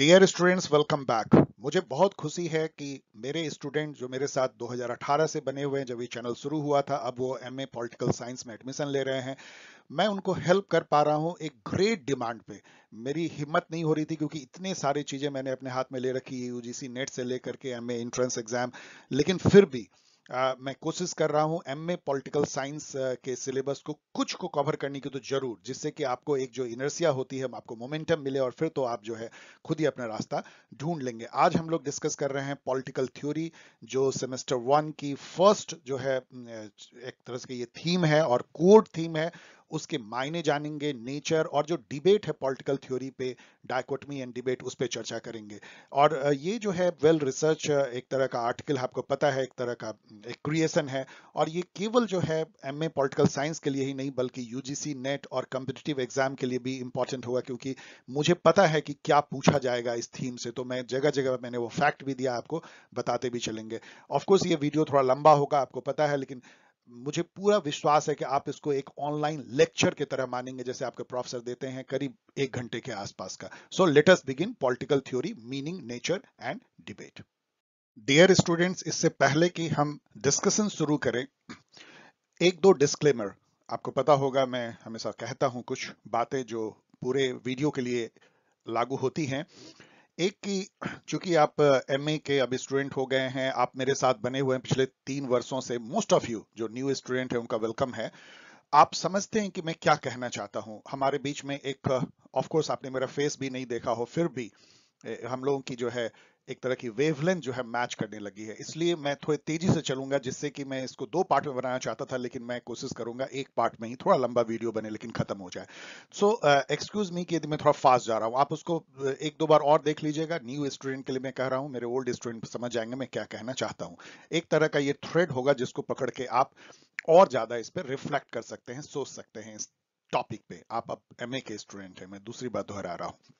Dear students welcome back मुझे बहुत खुशी है कि मेरे स्टूडेंट जो मेरे साथ 2018 से बने हुए हैं जब ये चैनल शुरू हुआ था अब वो एमए पॉलिटिकल साइंस में एडमिशन ले रहे हैं मैं उनको हेल्प कर पा रहा हूँ एक ग्रेट डिमांड पे मेरी हिम्मत नहीं हो रही थी क्योंकि इतने सारी चीज़ें मैंने अपने हाथ में ले रखी है यूजीसी नेट से लेकर के एम एंट्रेंस एग्जाम लेकिन फिर भी मैं कोशिश कर रहा हूं एम ए पॉलिटिकल साइंस के सिलेबस को कुछ को कवर करने की तो जरूर जिससे कि आपको एक जो इनर्सिया होती है आपको मोमेंटम मिले और फिर तो आप जो है खुद ही अपना रास्ता ढूंढ लेंगे आज हम लोग डिस्कस कर रहे हैं पॉलिटिकल थ्योरी जो सेमेस्टर वन की फर्स्ट जो है एक तरह से ये थीम है और कोर्ट थीम है उसके मायने जानेंगे नेचर और जो डिबेट है पॉलिटिकल थ्योरी पे डायकोटमी एंड डिबेट उस पर चर्चा करेंगे और ये जो है वेल well रिसर्च एक तरह का आर्टिकल आपको पता है एक तरह का एक क्रिएशन है और ये केवल जो है एम ए पॉलिटिकल साइंस के लिए ही नहीं बल्कि यूजीसी नेट और कम्पिटिटिव एग्जाम के लिए भी इंपॉर्टेंट होगा क्योंकि मुझे पता है कि क्या पूछा जाएगा इस थीम से तो मैं जगह जगह मैंने वो फैक्ट भी दिया आपको बताते भी चलेंगे ऑफकोर्स ये वीडियो थोड़ा लंबा होगा आपको पता है लेकिन मुझे पूरा विश्वास है कि आप इसको एक ऑनलाइन लेक्चर की तरह मानेंगे जैसे आपके प्रोफेसर देते हैं करीब एक घंटे के आसपास का so let's begin political theory meaning nature and debate dear students इससे पहले कि हम डिस्कशन शुरू करें एक दो डिस्क्लेमर आपको पता होगा मैं हमेशा कहता हूं कुछ बातें जो पूरे वीडियो के लिए लागू होती हैं एक की चूंकि आप एम के अब स्टूडेंट हो गए हैं आप मेरे साथ बने हुए हैं पिछले तीन वर्षों से मोस्ट ऑफ यू जो न्यू स्टूडेंट है उनका वेलकम है आप समझते हैं कि मैं क्या कहना चाहता हूं हमारे बीच में एक ऑफ कोर्स आपने मेरा फेस भी नहीं देखा हो फिर भी हम लोगों की जो है एक तरह की वेवलेंथ जो है मैच करने लगी है इसलिए मैं थोड़ी तेजी से चलूंगा जिससे कि मैं इसको दो पार्ट में बनाना चाहता था लेकिन मैं कोशिश करूंगा एक पार्ट में ही थोड़ा लंबा वीडियो बने लेकिन खत्म हो जाए सो एक्सक्यूज मी कि यदि मैं थोड़ा फास्ट जा रहा हूँ आप उसको uh, एक दो बार और देख लीजिएगा न्यू स्टूडेंट के लिए मैं कह रहा हूँ मेरे ओल्ड स्टूडेंट समझ जाएंगे मैं क्या कहना चाहता हूँ एक तरह का ये थ्रेड होगा जिसको पकड़ के आप और ज्यादा इस पर रिफ्लेक्ट कर सकते हैं सोच सकते हैं इस टॉपिक पे आप अब एमए के स्टूडेंट हैं मैं दूसरी बार दोहरा रहा हूँ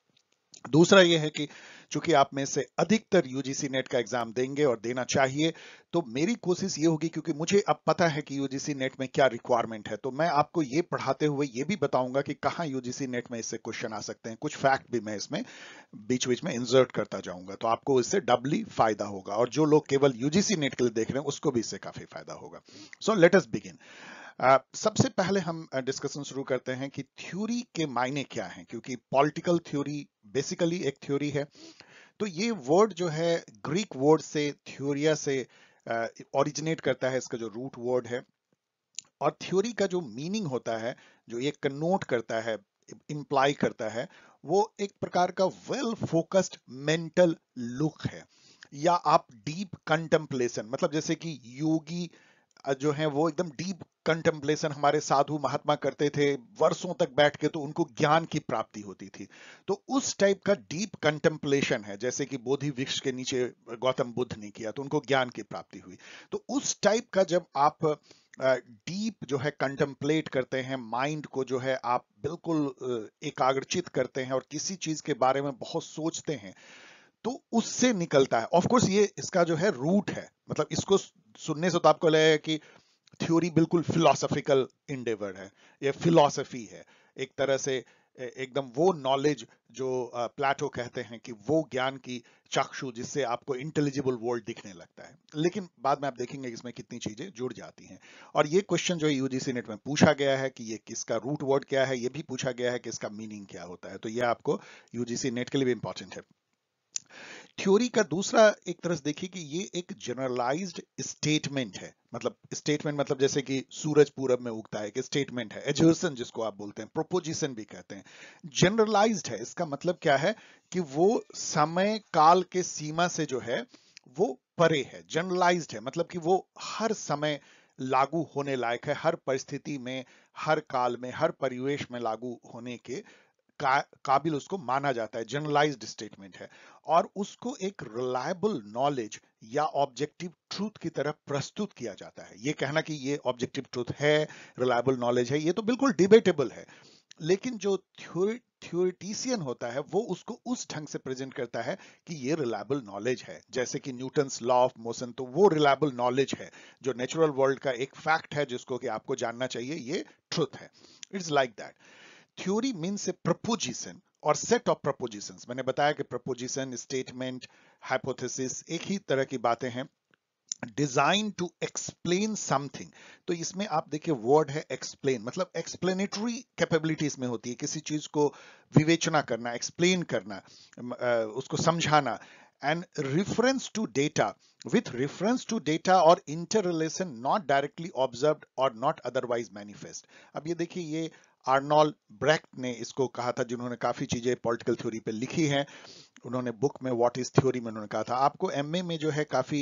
दूसरा यह है कि चूंकि आप में से अधिकतर यूजीसी नेट का एग्जाम देंगे और देना चाहिए तो मेरी कोशिश ये होगी क्योंकि मुझे अब पता है कि यूजीसी नेट में क्या रिक्वायरमेंट है तो मैं आपको ये पढ़ाते हुए ये भी बताऊंगा कि कहाँ यूजीसी नेट में इससे क्वेश्चन आ सकते हैं कुछ फैक्ट भी मैं इसमें बीच बीच में इंसर्ट करता जाऊंगा तो आपको इससे डबली फायदा होगा और जो लोग केवल यूजीसी नेट के लिए देख रहे हैं उसको भी इससे काफी फायदा होगा सो लेटस बिगिन सबसे पहले हम डिस्कशन शुरू करते हैं कि थ्योरी के मायने क्या हैं क्योंकि पॉलिटिकल थ्योरी बेसिकली एक थ्योरी है तो ये वर्ड जो है ग्रीक वर्ड से थ्योरिया से ओरिजिनेट करता है इसका जो रूट वर्ड है और थ्योरी का जो मीनिंग होता है जो ये कन्नोट करता है इम्प्लाई करता है वो एक प्रकार का वेल फोकस्ड मेंटल लुक है या आप डीप कंटेम्पलेशन मतलब जैसे कि योगी जो है वो एकदम डीप कंटेम्पलेशन हमारे साधु महात्मा करते थे वर्षों तक बैठ के तो उनको ज्ञान की प्राप्ति होती थी तो उस टाइप का डीप कंटेम्पलेशन है जैसे कि बोधि वृक्ष के नीचे गौतम बुद्ध ने किया तो उनको ज्ञान की प्राप्ति हुई तो उस टाइप का जब आप डीप जो है कंटेम्पलेट करते हैं माइंड को जो है आप बिल्कुल एकाग्रचित करते हैं और किसी चीज के बारे में बहुत सोचते हैं तो उससे निकलता है ऑफ कोर्स ये इसका जो है रूट है मतलब इसको सुनने से तो आपको लगेगा कि थ्योरी बिल्कुल फिलोसफिकल इंडेवर है ये फिलोसफी है एक तरह से एकदम वो नॉलेज जो प्लेटो कहते हैं कि वो ज्ञान की चाक्षु जिससे आपको इंटेलिजिबल वर्ल्ड दिखने लगता है लेकिन बाद में आप देखेंगे इसमें कितनी चीजें जुड़ जाती हैं और ये क्वेश्चन जो है यूजीसी नेट में पूछा गया है कि ये किसका रूट वर्ड क्या है ये भी पूछा गया है कि इसका मीनिंग क्या होता है तो ये आपको यूजीसी नेट के लिए भी इंपॉर्टेंट है थ्योरी का दूसरा एक तरह से देखिए कि ये एक जनरलाइज्ड स्टेटमेंट है मतलब स्टेटमेंट मतलब जैसे कि सूरज पूरब में उगता है कि स्टेटमेंट है एजर्सन जिसको आप बोलते हैं प्रोपोजिशन भी कहते हैं जनरलाइज्ड है इसका मतलब क्या है कि वो समय काल के सीमा से जो है वो परे है जनरलाइज्ड है मतलब कि वो हर समय लागू होने लायक है हर परिस्थिति में हर काल में हर परिवेश में लागू होने के का, काबिल उसको माना जाता है जनरलाइज्ड स्टेटमेंट है और उसको एक रिलायबल नॉलेज या ऑब्जेक्टिव ट्रूथ की तरह प्रस्तुत किया जाता है ये कहना कि ये ऑब्जेक्टिव ट्रूथ है रिलायबल नॉलेज है ये तो बिल्कुल डिबेटेबल है लेकिन जो थ्योरिटिशियन होता है वो उसको उस ढंग से प्रेजेंट करता है कि ये रिलायबल नॉलेज है जैसे कि न्यूटन्स लॉ ऑफ मोशन तो वो रिलायबल नॉलेज है जो नेचुरल वर्ल्ड का एक फैक्ट है जिसको कि आपको जानना चाहिए ये ट्रुथ है it's like that theory means a proposition और सेट ऑफ प्रपोजिशंस मैंने बताया कि प्रपोजिशन स्टेटमेंट हाइपोथेसिस एक ही तरह की बातें हैं डिजाइन टू एक्सप्लेन समथिंग तो इसमें आप देखिए वर्ड है एक्सप्लेन मतलब एक्सप्लेनेटरी कैपेबिलिटी इसमें होती है किसी चीज को विवेचना करना एक्सप्लेन करना उसको समझाना and reference to data with reference to data और inter relation not directly observe और नॉट अदरवाइज मैनिफेस्ट अब ये देखिए ये आर्नॉल ब्रैक्ट ने इसको कहा था जिन्होंने काफी चीजें पॉलिटिकल थ्योरी पे लिखी हैं उन्होंने बुक में व्हाट इज थ्योरी में उन्होंने कहा था आपको एमए में जो है काफी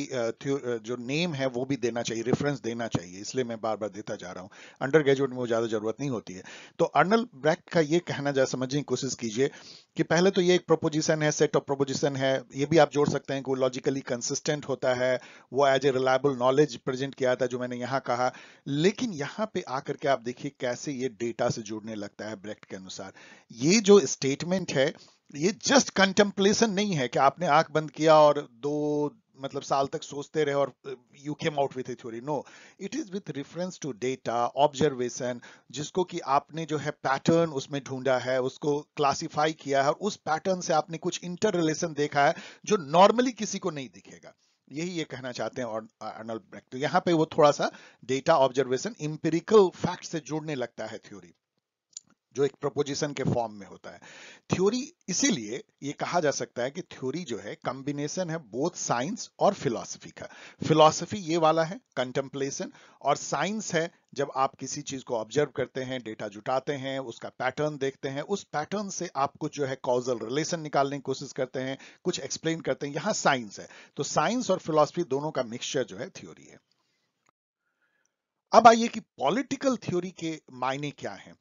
जो नेम है वो भी देना चाहिए रेफरेंस देना चाहिए इसलिए मैं बार बार देता जा रहा हूँ अंडर ग्रेजुएट में वो ज्यादा जरूरत नहीं होती है तो अर्नल ब्रैक का ये कहना जाए समझने की कोशिश कीजिए कि पहले तो ये एक प्रोपोजिशन है सेट ऑफ प्रोपोजिशन है ये भी आप जोड़ सकते हैं कि वो लॉजिकली कंसिस्टेंट होता है वो as a reliable knowledge present किया था जो मैंने यहाँ कहा लेकिन यहाँ पे आकर के आप देखिए कैसे ये डेटा से जुड़ने लगता है ब्रैक्ट के अनुसार ये जो स्टेटमेंट है ये जस्ट कंटेम्पलेशन नहीं है कि आपने आंख बंद किया और दो मतलब साल तक सोचते रहे और you came out with a theory no it is with reference to data observation जिसको कि आपने जो है पैटर्न उसमें ढूंढा है उसको क्लासिफाई किया है और उस पैटर्न से आपने कुछ इंटर रिलेशन देखा है जो नॉर्मली किसी को नहीं दिखेगा यही ये कहना चाहते हैं और अर्नल ब्रेक तो यहाँ पे वो थोड़ा सा डेटा ऑब्जर्वेशन इंपेरिकल फैक्ट से जुड़ने लगता है थ्योरी जो एक प्रपोजिशन के फॉर्म में होता है थ्योरी इसीलिए ये कहा जा सकता है कि थ्योरी जो है कॉम्बिनेशन है बोथ साइंस और फिलोसफी का फिलोसफी ये वाला है कंटेम्पलेशन और साइंस है जब आप किसी चीज को ऑब्जर्व करते हैं डेटा जुटाते हैं उसका पैटर्न देखते हैं उस पैटर्न से आप कुछ जो है कॉजल रिलेशन निकालने की कोशिश करते हैं कुछ एक्सप्लेन करते हैं यहाँ साइंस है तो साइंस और फिलोसफी दोनों का मिक्सचर जो है थ्योरी है अब आइए कि पॉलिटिकल थ्योरी के मायने क्या हैं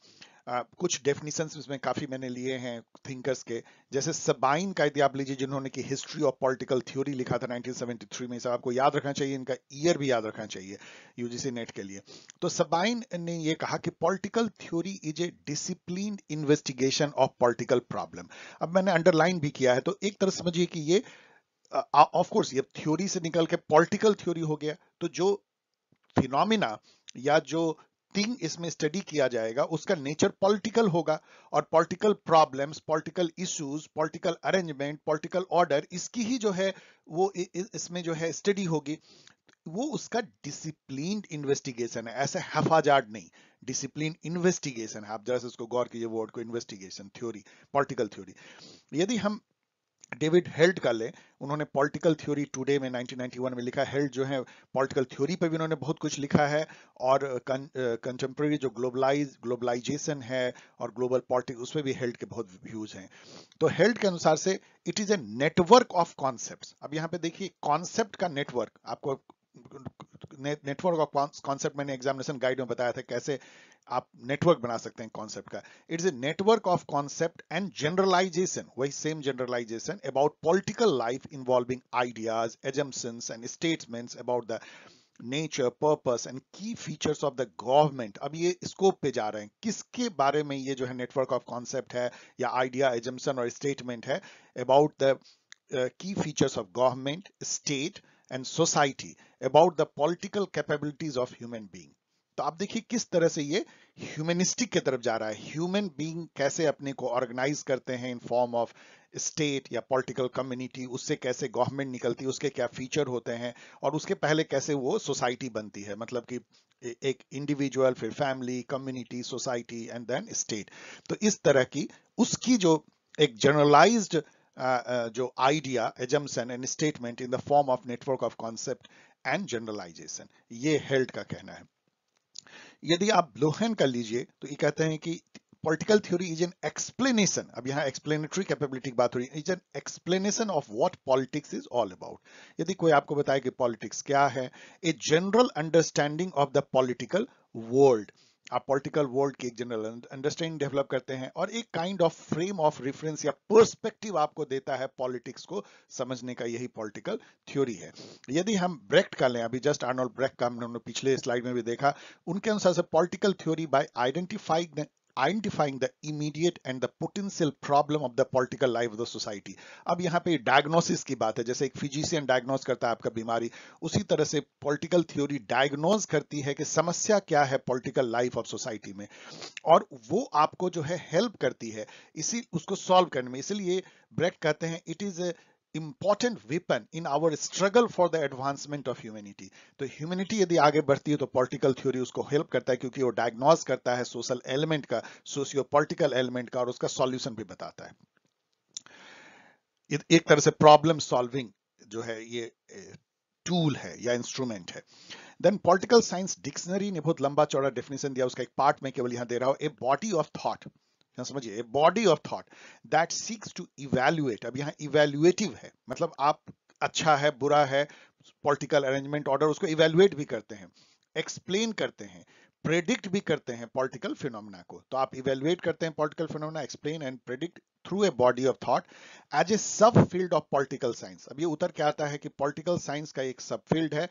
कुछ डेफिनेशन इसमें काफी मैंने लिए हैं थिंकर्स के जैसे सबाइन का यदि आप लीजिए जिन्होंने की हिस्ट्री ऑफ पॉलिटिकल थ्योरी लिखा था 1973 में आपको याद रखना चाहिए इनका ईयर भी याद रखना चाहिए यूजीसी नेट के लिए तो सबाइन ने ये कहा कि political theory is a discipline investigation of political problem अब मैंने अंडरलाइन भी किया है तो एक तरह समझिए कि ये ऑफकोर्स ये थ्योरी से निकल के पॉलिटिकल थ्योरी हो गया तो जो फिनोमिना या जो थिंग इसमें स्टडी किया जाएगा उसका नेचर पॉलिटिकल होगा और political problems political issues political arrangement political order इसकी ही जो है वो इसमें जो है स्टडी होगी वो उसका डिसिप्लिन इन्वेस्टिगेशन है ऐसे हफाजाट नहीं डिसिप्लिन इन्वेस्टिगेशन है आप जरा से उसको गौर कीजिए वर्ड को इन्वेस्टिगेशन थ्योरी पॉलिटिकल थ्योरी यदि हम डेविड हेल्ड का ले उन्होंने पॉलिटिकल थ्योरी टुडे में 1991 में लिखा हेल्ड जो है पॉलिटिकल थ्योरी पर भी उन्होंने बहुत कुछ लिखा है और कंटेम्प्रेरी जो ग्लोबलाइज ग्लोबलाइजेशन है और ग्लोबल पॉलिटिक्स उसमें भी हेल्ड के बहुत व्यूज हैं तो हेल्ड के अनुसार से it is a network of concept अब यहाँ पे देखिए कॉन्सेप्ट का नेटवर्क आपको नेटवर्क ऑफ कॉन्सेप्ट मैंने एग्जामिनेशन गाइड में बताया था कैसे आप नेटवर्क बना सकते हैं कॉन्सेप्ट का it's a network of concept and generalisation वही same generalisation about political life involving ideas assumptions and statements about the nature purpose and key features of the government अब ये स्कोप पे जा रहे हैं किसके बारे में ये जो है नेटवर्क ऑफ कॉन्सेप्ट है या आइडिया एजम्पन और स्टेटमेंट है about the key features of government state and society about the political capabilities of human being तो आप देखिए किस तरह से ये ह्यूमनिस्टिक की तरफ जा रहा है ह्यूमन बीइंग कैसे अपने को ऑर्गेनाइज करते हैं इन फॉर्म ऑफ स्टेट या पॉलिटिकल कम्युनिटी उससे कैसे गवर्नमेंट निकलती है उसके क्या फीचर होते हैं और उसके पहले कैसे वो सोसाइटी बनती है मतलब कि एक इंडिविजुअल फिर family community society and then state तो इस तरह की उसकी जो एक जनरलाइज्ड जो idea assumption and statement in the form of network of concept and generalisation ये हेल्ड का कहना है यदि आप लोहन कर लीजिए तो ये कहते हैं कि political theory is an explanation अब यहाँ एक्सप्लेनेटरी कैपेबिलिटी की बात हो रही है is an explanation of what politics is all about यदि कोई आपको बताए कि पॉलिटिक्स क्या है a general understanding of the political world आप पॉलिटिकल वर्ल्ड की एक जनरल अंडरस्टैंडिंग डेवलप करते हैं और एक kind of frame of reference या पर्सपेक्टिव आपको देता है पॉलिटिक्स को समझने का यही पॉलिटिकल थ्योरी है यदि हम ब्रेक्ट का लें अभी जस्ट आर्नोल्ड ब्रेक का हमने पिछले स्लाइड में भी देखा उनके अनुसार से political theory by identifying identifying the immediate and the potential problem of the political life of the society अब यहाँ पे डायग्नोसिस की बात है जैसे एक फिजिशियन डायग्नोज करता है आपका बीमारी उसी तरह से पॉलिटिकल थ्योरी डायग्नोज करती है कि समस्या क्या है पॉलिटिकल लाइफ ऑफ सोसाइटी में और वो आपको जो है हेल्प करती है इसी उसको सॉल्व करने में इसलिए ब्रेट कहते हैं it is important weapon in our struggle for the advancement of humanity तो ह्यूमैनिटी यदि आगे बढ़ती है तो पॉलिटिकल थ्योरी उसको हेल्प करता है क्योंकि वो डायग्नोज करता है सोशल एलिमेंट का सोशियो पॉलिटिकल एलिमेंट का और उसका सॉल्यूशन भी बताता है एक तरह से प्रॉब्लम सॉल्विंग जो है ये टूल है या इंस्ट्रूमेंट है देन पॉलिटिकल साइंस डिक्शनरी ने बहुत लंबा चौड़ा डेफिनेशन दिया उसका एक पार्ट में केवल यहां दे रहा हूं ए बॉडी ऑफ थॉट समझिए body of thought that seeks to evaluate अब यहाँ इवेल्युएटिव है मतलब आप अच्छा है बुरा है पॉलिटिकल अरेंजमेंट ऑर्डर उसको इवेल्युएट भी करते हैं एक्सप्लेन करते हैं प्रेडिक्ट भी करते हैं पॉलिटिकल फिनोमिना को तो आप इवेल्युएट करते हैं political phenomena explain and predict through a body of thought as a subfield of political science अब ये उतर क्या आता है कि पॉलिटिकल साइंस का एक सब फील्ड है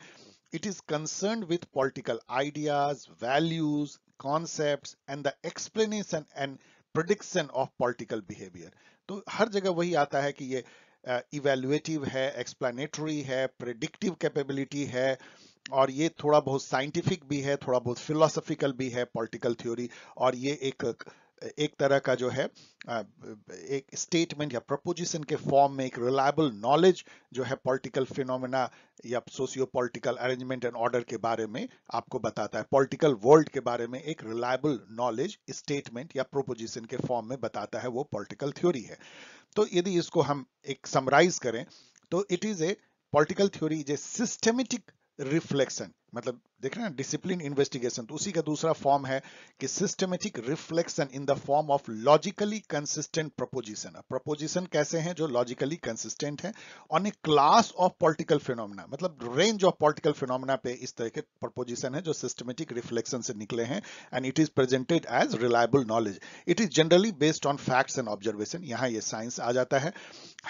it is concern with political ideas values concept and the explanation and prediction of political behaviour तो हर जगह वही आता है कि ये इवेल्युएटिव uh, है एक्सप्लेनेटरी है प्रिडिक्टिव कैपेबिलिटी है और ये थोड़ा बहुत साइंटिफिक भी है थोड़ा बहुत फिलोसफिकल भी है पॉलिटिकल थ्योरी और ये एक एक तरह का जो है एक स्टेटमेंट या प्रपोजिशन के फॉर्म में एक रिलायबल नॉलेज जो है पॉलिटिकल फिनोमेना या socio political arrangement and order के बारे में आपको बताता है पॉलिटिकल वर्ल्ड के बारे में एक रिलायबल नॉलेज स्टेटमेंट या प्रोपोजिशन के फॉर्म में बताता है वो पॉलिटिकल थ्योरी है तो यदि इसको हम एक समराइज करें तो it is a political theory is a systematic reflection मतलब देख रहे हैं डिसिप्लिन इन्वेस्टिगेशन तो उसी का दूसरा फॉर्म है कि systematic reflection in the form of logically consistent proposition proposition कैसे हैं जो लॉजिकली कंसिस्टेंट है on a class of political phenomena मतलब रेंज ऑफ पॉलिटिकल फिनोमिना पे इस तरह के प्रपोजिशन है जो सिस्टमेटिक रिफ्लेक्शन से निकले हैं and it is presented as reliable knowledge it is generally based on facts and observation यहाँ ये साइंस आ जाता है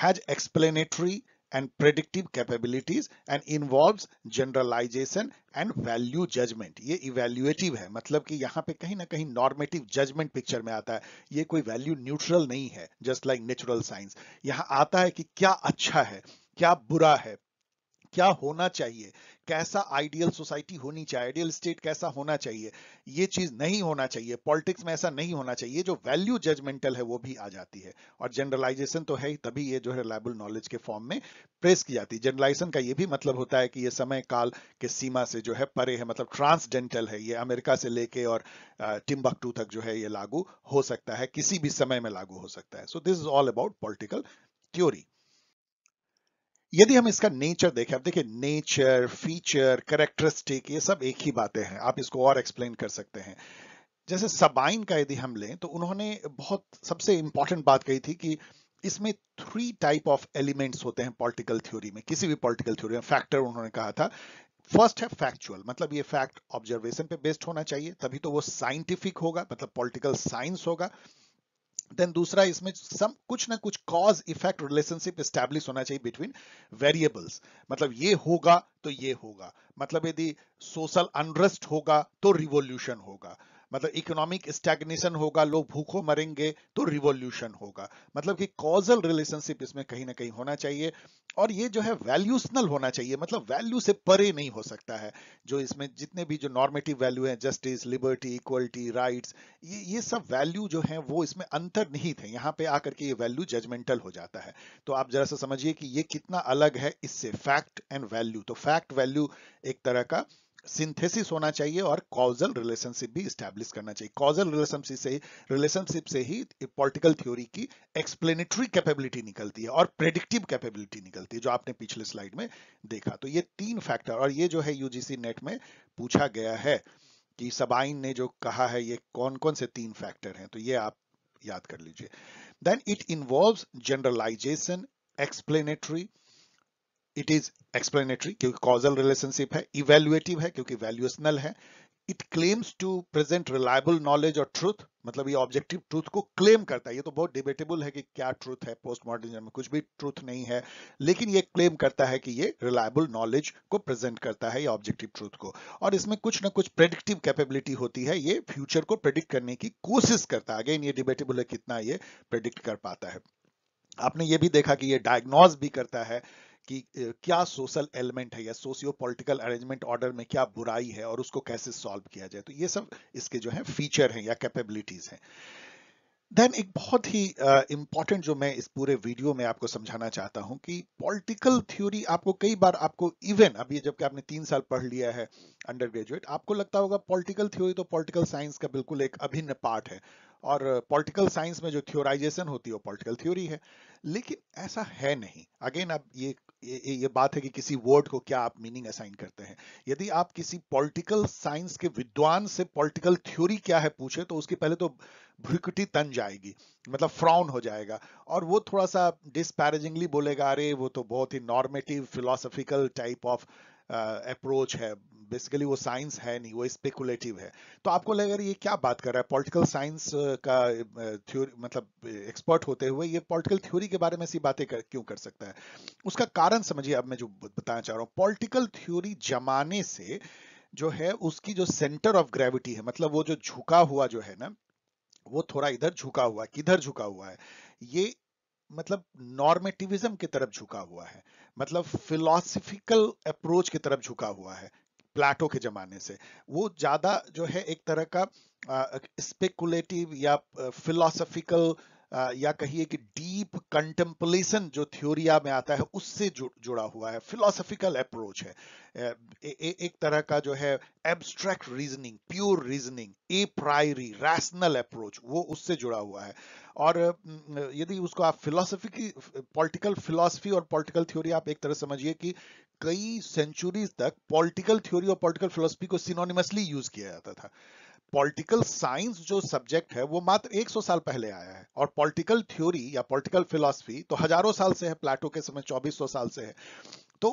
has explanatory and predictive capabilities and involves generalization and value judgment ye evaluative hai matlab ki yahan pe kahin na kahin normative judgment picture mein aata hai ye koi value neutral nahi hai just like natural science yahan aata hai ki kya acha hai kya bura hai kya hona chahiye कैसा ideal society होनी चाहिए ideal state कैसा होना चाहिए ये चीज नहीं होना चाहिए पॉलिटिक्स में ऐसा नहीं होना चाहिए जो वैल्यू जजमेंटल है वो भी आ जाती है और जनरलाइजेशन तो है ही तभी ये जो है रिलायबल नॉलेज के फॉर्म में प्रेस की जाती है जनरलाइजेशन का ये भी मतलब होता है कि ये समय काल के सीमा से जो है परे है मतलब ट्रांसडेंटल है ये अमेरिका से लेके और टिम्बकटू तक जो है ये लागू हो सकता है किसी भी समय में लागू हो सकता है so this is all about political theory यदि हम इसका नेचर देखें अब देखिए नेचर फीचर करेक्टरिस्टिक ये सब एक ही बातें हैं आप इसको और एक्सप्लेन कर सकते हैं जैसे सबाइन का यदि हम लें तो उन्होंने बहुत सबसे इंपॉर्टेंट बात कही थी कि इसमें थ्री टाइप ऑफ एलिमेंट्स होते हैं पॉलिटिकल थ्योरी में किसी भी पॉलिटिकल थ्योरी में फैक्टर उन्होंने कहा था फर्स्ट है फैक्चुअल मतलब ये फैक्ट ऑब्जर्वेशन पे बेस्ड होना चाहिए तभी तो वो साइंटिफिक होगा मतलब पॉलिटिकल साइंस होगा देन दूसरा इसमें सम कुछ ना कुछ कॉज इफेक्ट रिलेशनशिप स्टैब्लिश होना चाहिए बिटवीन वेरिएबल्स मतलब ये होगा तो ये होगा मतलब यदि सोशल अनरेस्ट होगा तो रिवोल्यूशन होगा मतलब इकोनॉमिक स्टैग्नेशन होगा लोग भूखों मरेंगे तो रिवोल्यूशन होगा मतलब कि कॉजल रिलेशनशिप इसमें कहीं ना कहीं होना चाहिए और ये जो है वैल्यूशनल होना चाहिए मतलब वैल्यू से परे नहीं हो सकता है जो इसमें जितने भी जो नॉर्मेटिव वैल्यू है जस्टिस लिबर्टी इक्वलिटी राइट ये ये सब वैल्यू जो है वो इसमें अंतर नहीं थे यहाँ पे आकर के ये वैल्यू जजमेंटल हो जाता है तो आप जरा सा समझिए कि ये कितना अलग है इससे फैक्ट एंड वैल्यू तो फैक्ट वैल्यू एक तरह का सिंथेसिस होना चाहिए और कॉजल रिलेशनशिप भी स्टैब्लिश करना चाहिए कॉजल रिलेशनशिप से रिलेशनशिप से ही पॉलिटिकल थ्योरी की एक्सप्लेनेटरी कैपेबिलिटी निकलती है और प्रेडिक्टिव कैपेबिलिटी निकलती है जो आपने पिछले स्लाइड में देखा तो ये तीन फैक्टर और ये जो है यूजीसी नेट में पूछा गया है कि सबाइन ने जो कहा है ये कौन कौन से तीन फैक्टर हैं तो ये आप याद कर लीजिए then it involve generalisation explanatory it is explanatory क्योंकि कॉजल रिलेशनशिप है इवेल्युएटिव है क्योंकि वैल्यूएशनल है it claims to present reliable knowledge और ट्रूथ मतलब ये ऑब्जेक्टिव ट्रूथ को क्लेम करता है ये तो बहुत डिबेटेबल है कि क्या ट्रूथ है पोस्ट मॉडर्निज्म में कुछ भी ट्रूथ नहीं है लेकिन ये क्लेम करता है कि ये रिलायबल नॉलेज को प्रेजेंट करता है ये ऑब्जेक्टिव ट्रूथ को और इसमें कुछ ना कुछ प्रेडिक्टिव कैपेबिलिटी होती है ये फ्यूचर को प्रेडिक्ट करने की कोशिश करता है अगेन ये डिबेटेबल है कितना ये प्रेडिक्ट कर पाता है आपने ये भी देखा कि ये डायग्नोज भी करता है कि क्या सोशल एलिमेंट है या सोशियो पॉलिटिकल अरेंजमेंट ऑर्डर में क्या बुराई है और उसको कैसे सॉल्व किया जाए तो ये सब इसके जो है फीचर हैं या कैपेबिलिटीज हैं देन एक बहुत ही इंपॉर्टेंट uh, जो मैं इस पूरे वीडियो में आपको समझाना चाहता हूं कि पॉलिटिकल थ्योरी आपको कई बार आपको इवन अभी जबकि आपने तीन साल पढ़ लिया है अंडर ग्रेजुएट आपको लगता होगा पॉलिटिकल थ्योरी तो पॉलिटिकल साइंस का बिल्कुल एक अभिन्न पार्ट है और पॉलिटिकल साइंस में जो थ्योराइजेशन होती है वो पॉलिटिकल थ्योरी है लेकिन ऐसा है नहीं अगेन अब ये ये ये बात है कि किसी वर्ड को क्या आप मीनिंग असाइन करते हैं यदि आप किसी पॉलिटिकल साइंस के विद्वान से पॉलिटिकल थ्योरी क्या है पूछे तो उसकी पहले तो भ्रुकुटी तन जाएगी मतलब फ्राउन हो जाएगा और वो थोड़ा सा डिस्पैरेजिंगली बोलेगा अरे वो तो बहुत ही normative philosophical type of approach है बेसिकली वो साइंस है नहीं वो स्पेकुलेटिव है तो आपको लगेगा ये क्या बात कर रहा है पॉलिटिकल साइंस का थ्योरी मतलब एक्सपर्ट होते हुए ये पॉलिटिकल थ्योरी के बारे में ऐसी बातें कर, क्यों कर सकता है उसका कारण समझिए अब मैं जो बताना चाह रहा हूँ पॉलिटिकल थ्योरी जमाने से जो है उसकी जो सेंटर ऑफ ग्रेविटी है मतलब वो जो झुका हुआ जो है ना वो थोड़ा इधर झुका हुआ है किधर झुका हुआ है ये मतलब नॉर्मेटिविज्म की तरफ झुका हुआ है मतलब फिलोसफिकल अप्रोच की तरफ झुका हुआ है प्लाटो के जमाने से वो ज्यादा जो है एक तरह का स्पेकुलेटिव या फिलोसफिकल या कहिए कि डीप कंटेम्पलेशन जो थ्योरिया में आता है उससे जु, जुड़ा हुआ है फिलोसफिकल अप्रोच है ए, ए, एक तरह का जो है abstract reasoning pure reasoning a priori rational approach वो उससे जुड़ा हुआ है और यदि उसको आप फिलोसफी की पॉलिटिकल फिलोसफी और पॉलिटिकल थ्योरी आप एक तरह समझिए कि कई सेंचुरीज तक पॉलिटिकल थ्योरी और पॉलिटिकल फिलोसफी को सिनोनिमसली यूज किया जाता था पॉलिटिकल साइंस जो सब्जेक्ट है वो मात्र 100 साल पहले आया है और पॉलिटिकल थ्योरी या पॉलिटिकल फिलोसफी तो हजारों साल से है प्लेटो के समय 2400 साल से है तो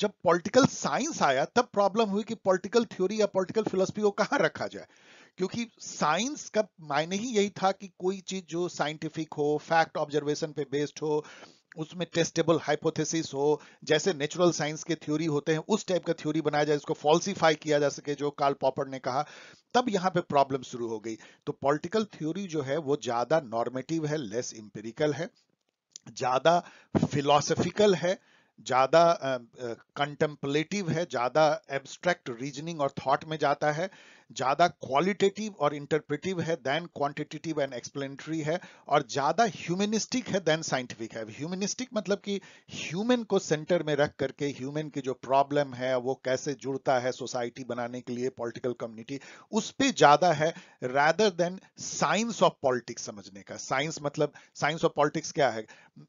जब पॉलिटिकल साइंस आया तब प्रॉब्लम हुई कि पॉलिटिकल थ्योरी या पॉलिटिकल फिलोसफी को कहाँ रखा जाए क्योंकि साइंस का मायने ही यही था कि कोई चीज जो साइंटिफिक हो फैक्ट ऑब्जर्वेशन पे बेस्ड हो उसमें टेस्टेबल हाइपोथेसिस हो जैसे नेचुरल साइंस के थ्योरी होते हैं उस टाइप का थ्योरी बनाया जाए इसको फॉल्सिफाई किया जा सके जो कार्ल पॉपर ने कहा तब यहाँ पे प्रॉब्लम शुरू हो गई तो पॉलिटिकल थ्योरी जो है वो ज्यादा नॉर्मेटिव है लेस इंपेरिकल है ज्यादा फिलोसफिकल है ज्यादा कंटेम्पलेटिव uh, है ज्यादा एब्स्ट्रैक्ट रीजनिंग और थॉट में जाता है ज़्यादा क्वालिटेटिव और इंटरप्रेटिव है देन क्वांटिटेटिव एंड एक्सप्लेनेटरी है और ज़्यादा ह्यूमनिस्टिक है देन साइंटिफिक है ह्यूमनिस्टिक मतलब कि ह्यूमन को सेंटर में रख करके ह्यूमन की जो प्रॉब्लम है वो कैसे जुड़ता है सोसाइटी बनाने के लिए पॉलिटिकल कम्युनिटी उस पर ज़्यादा है rather than science of politics समझने का साइंस मतलब साइंस ऑफ पॉलिटिक्स क्या है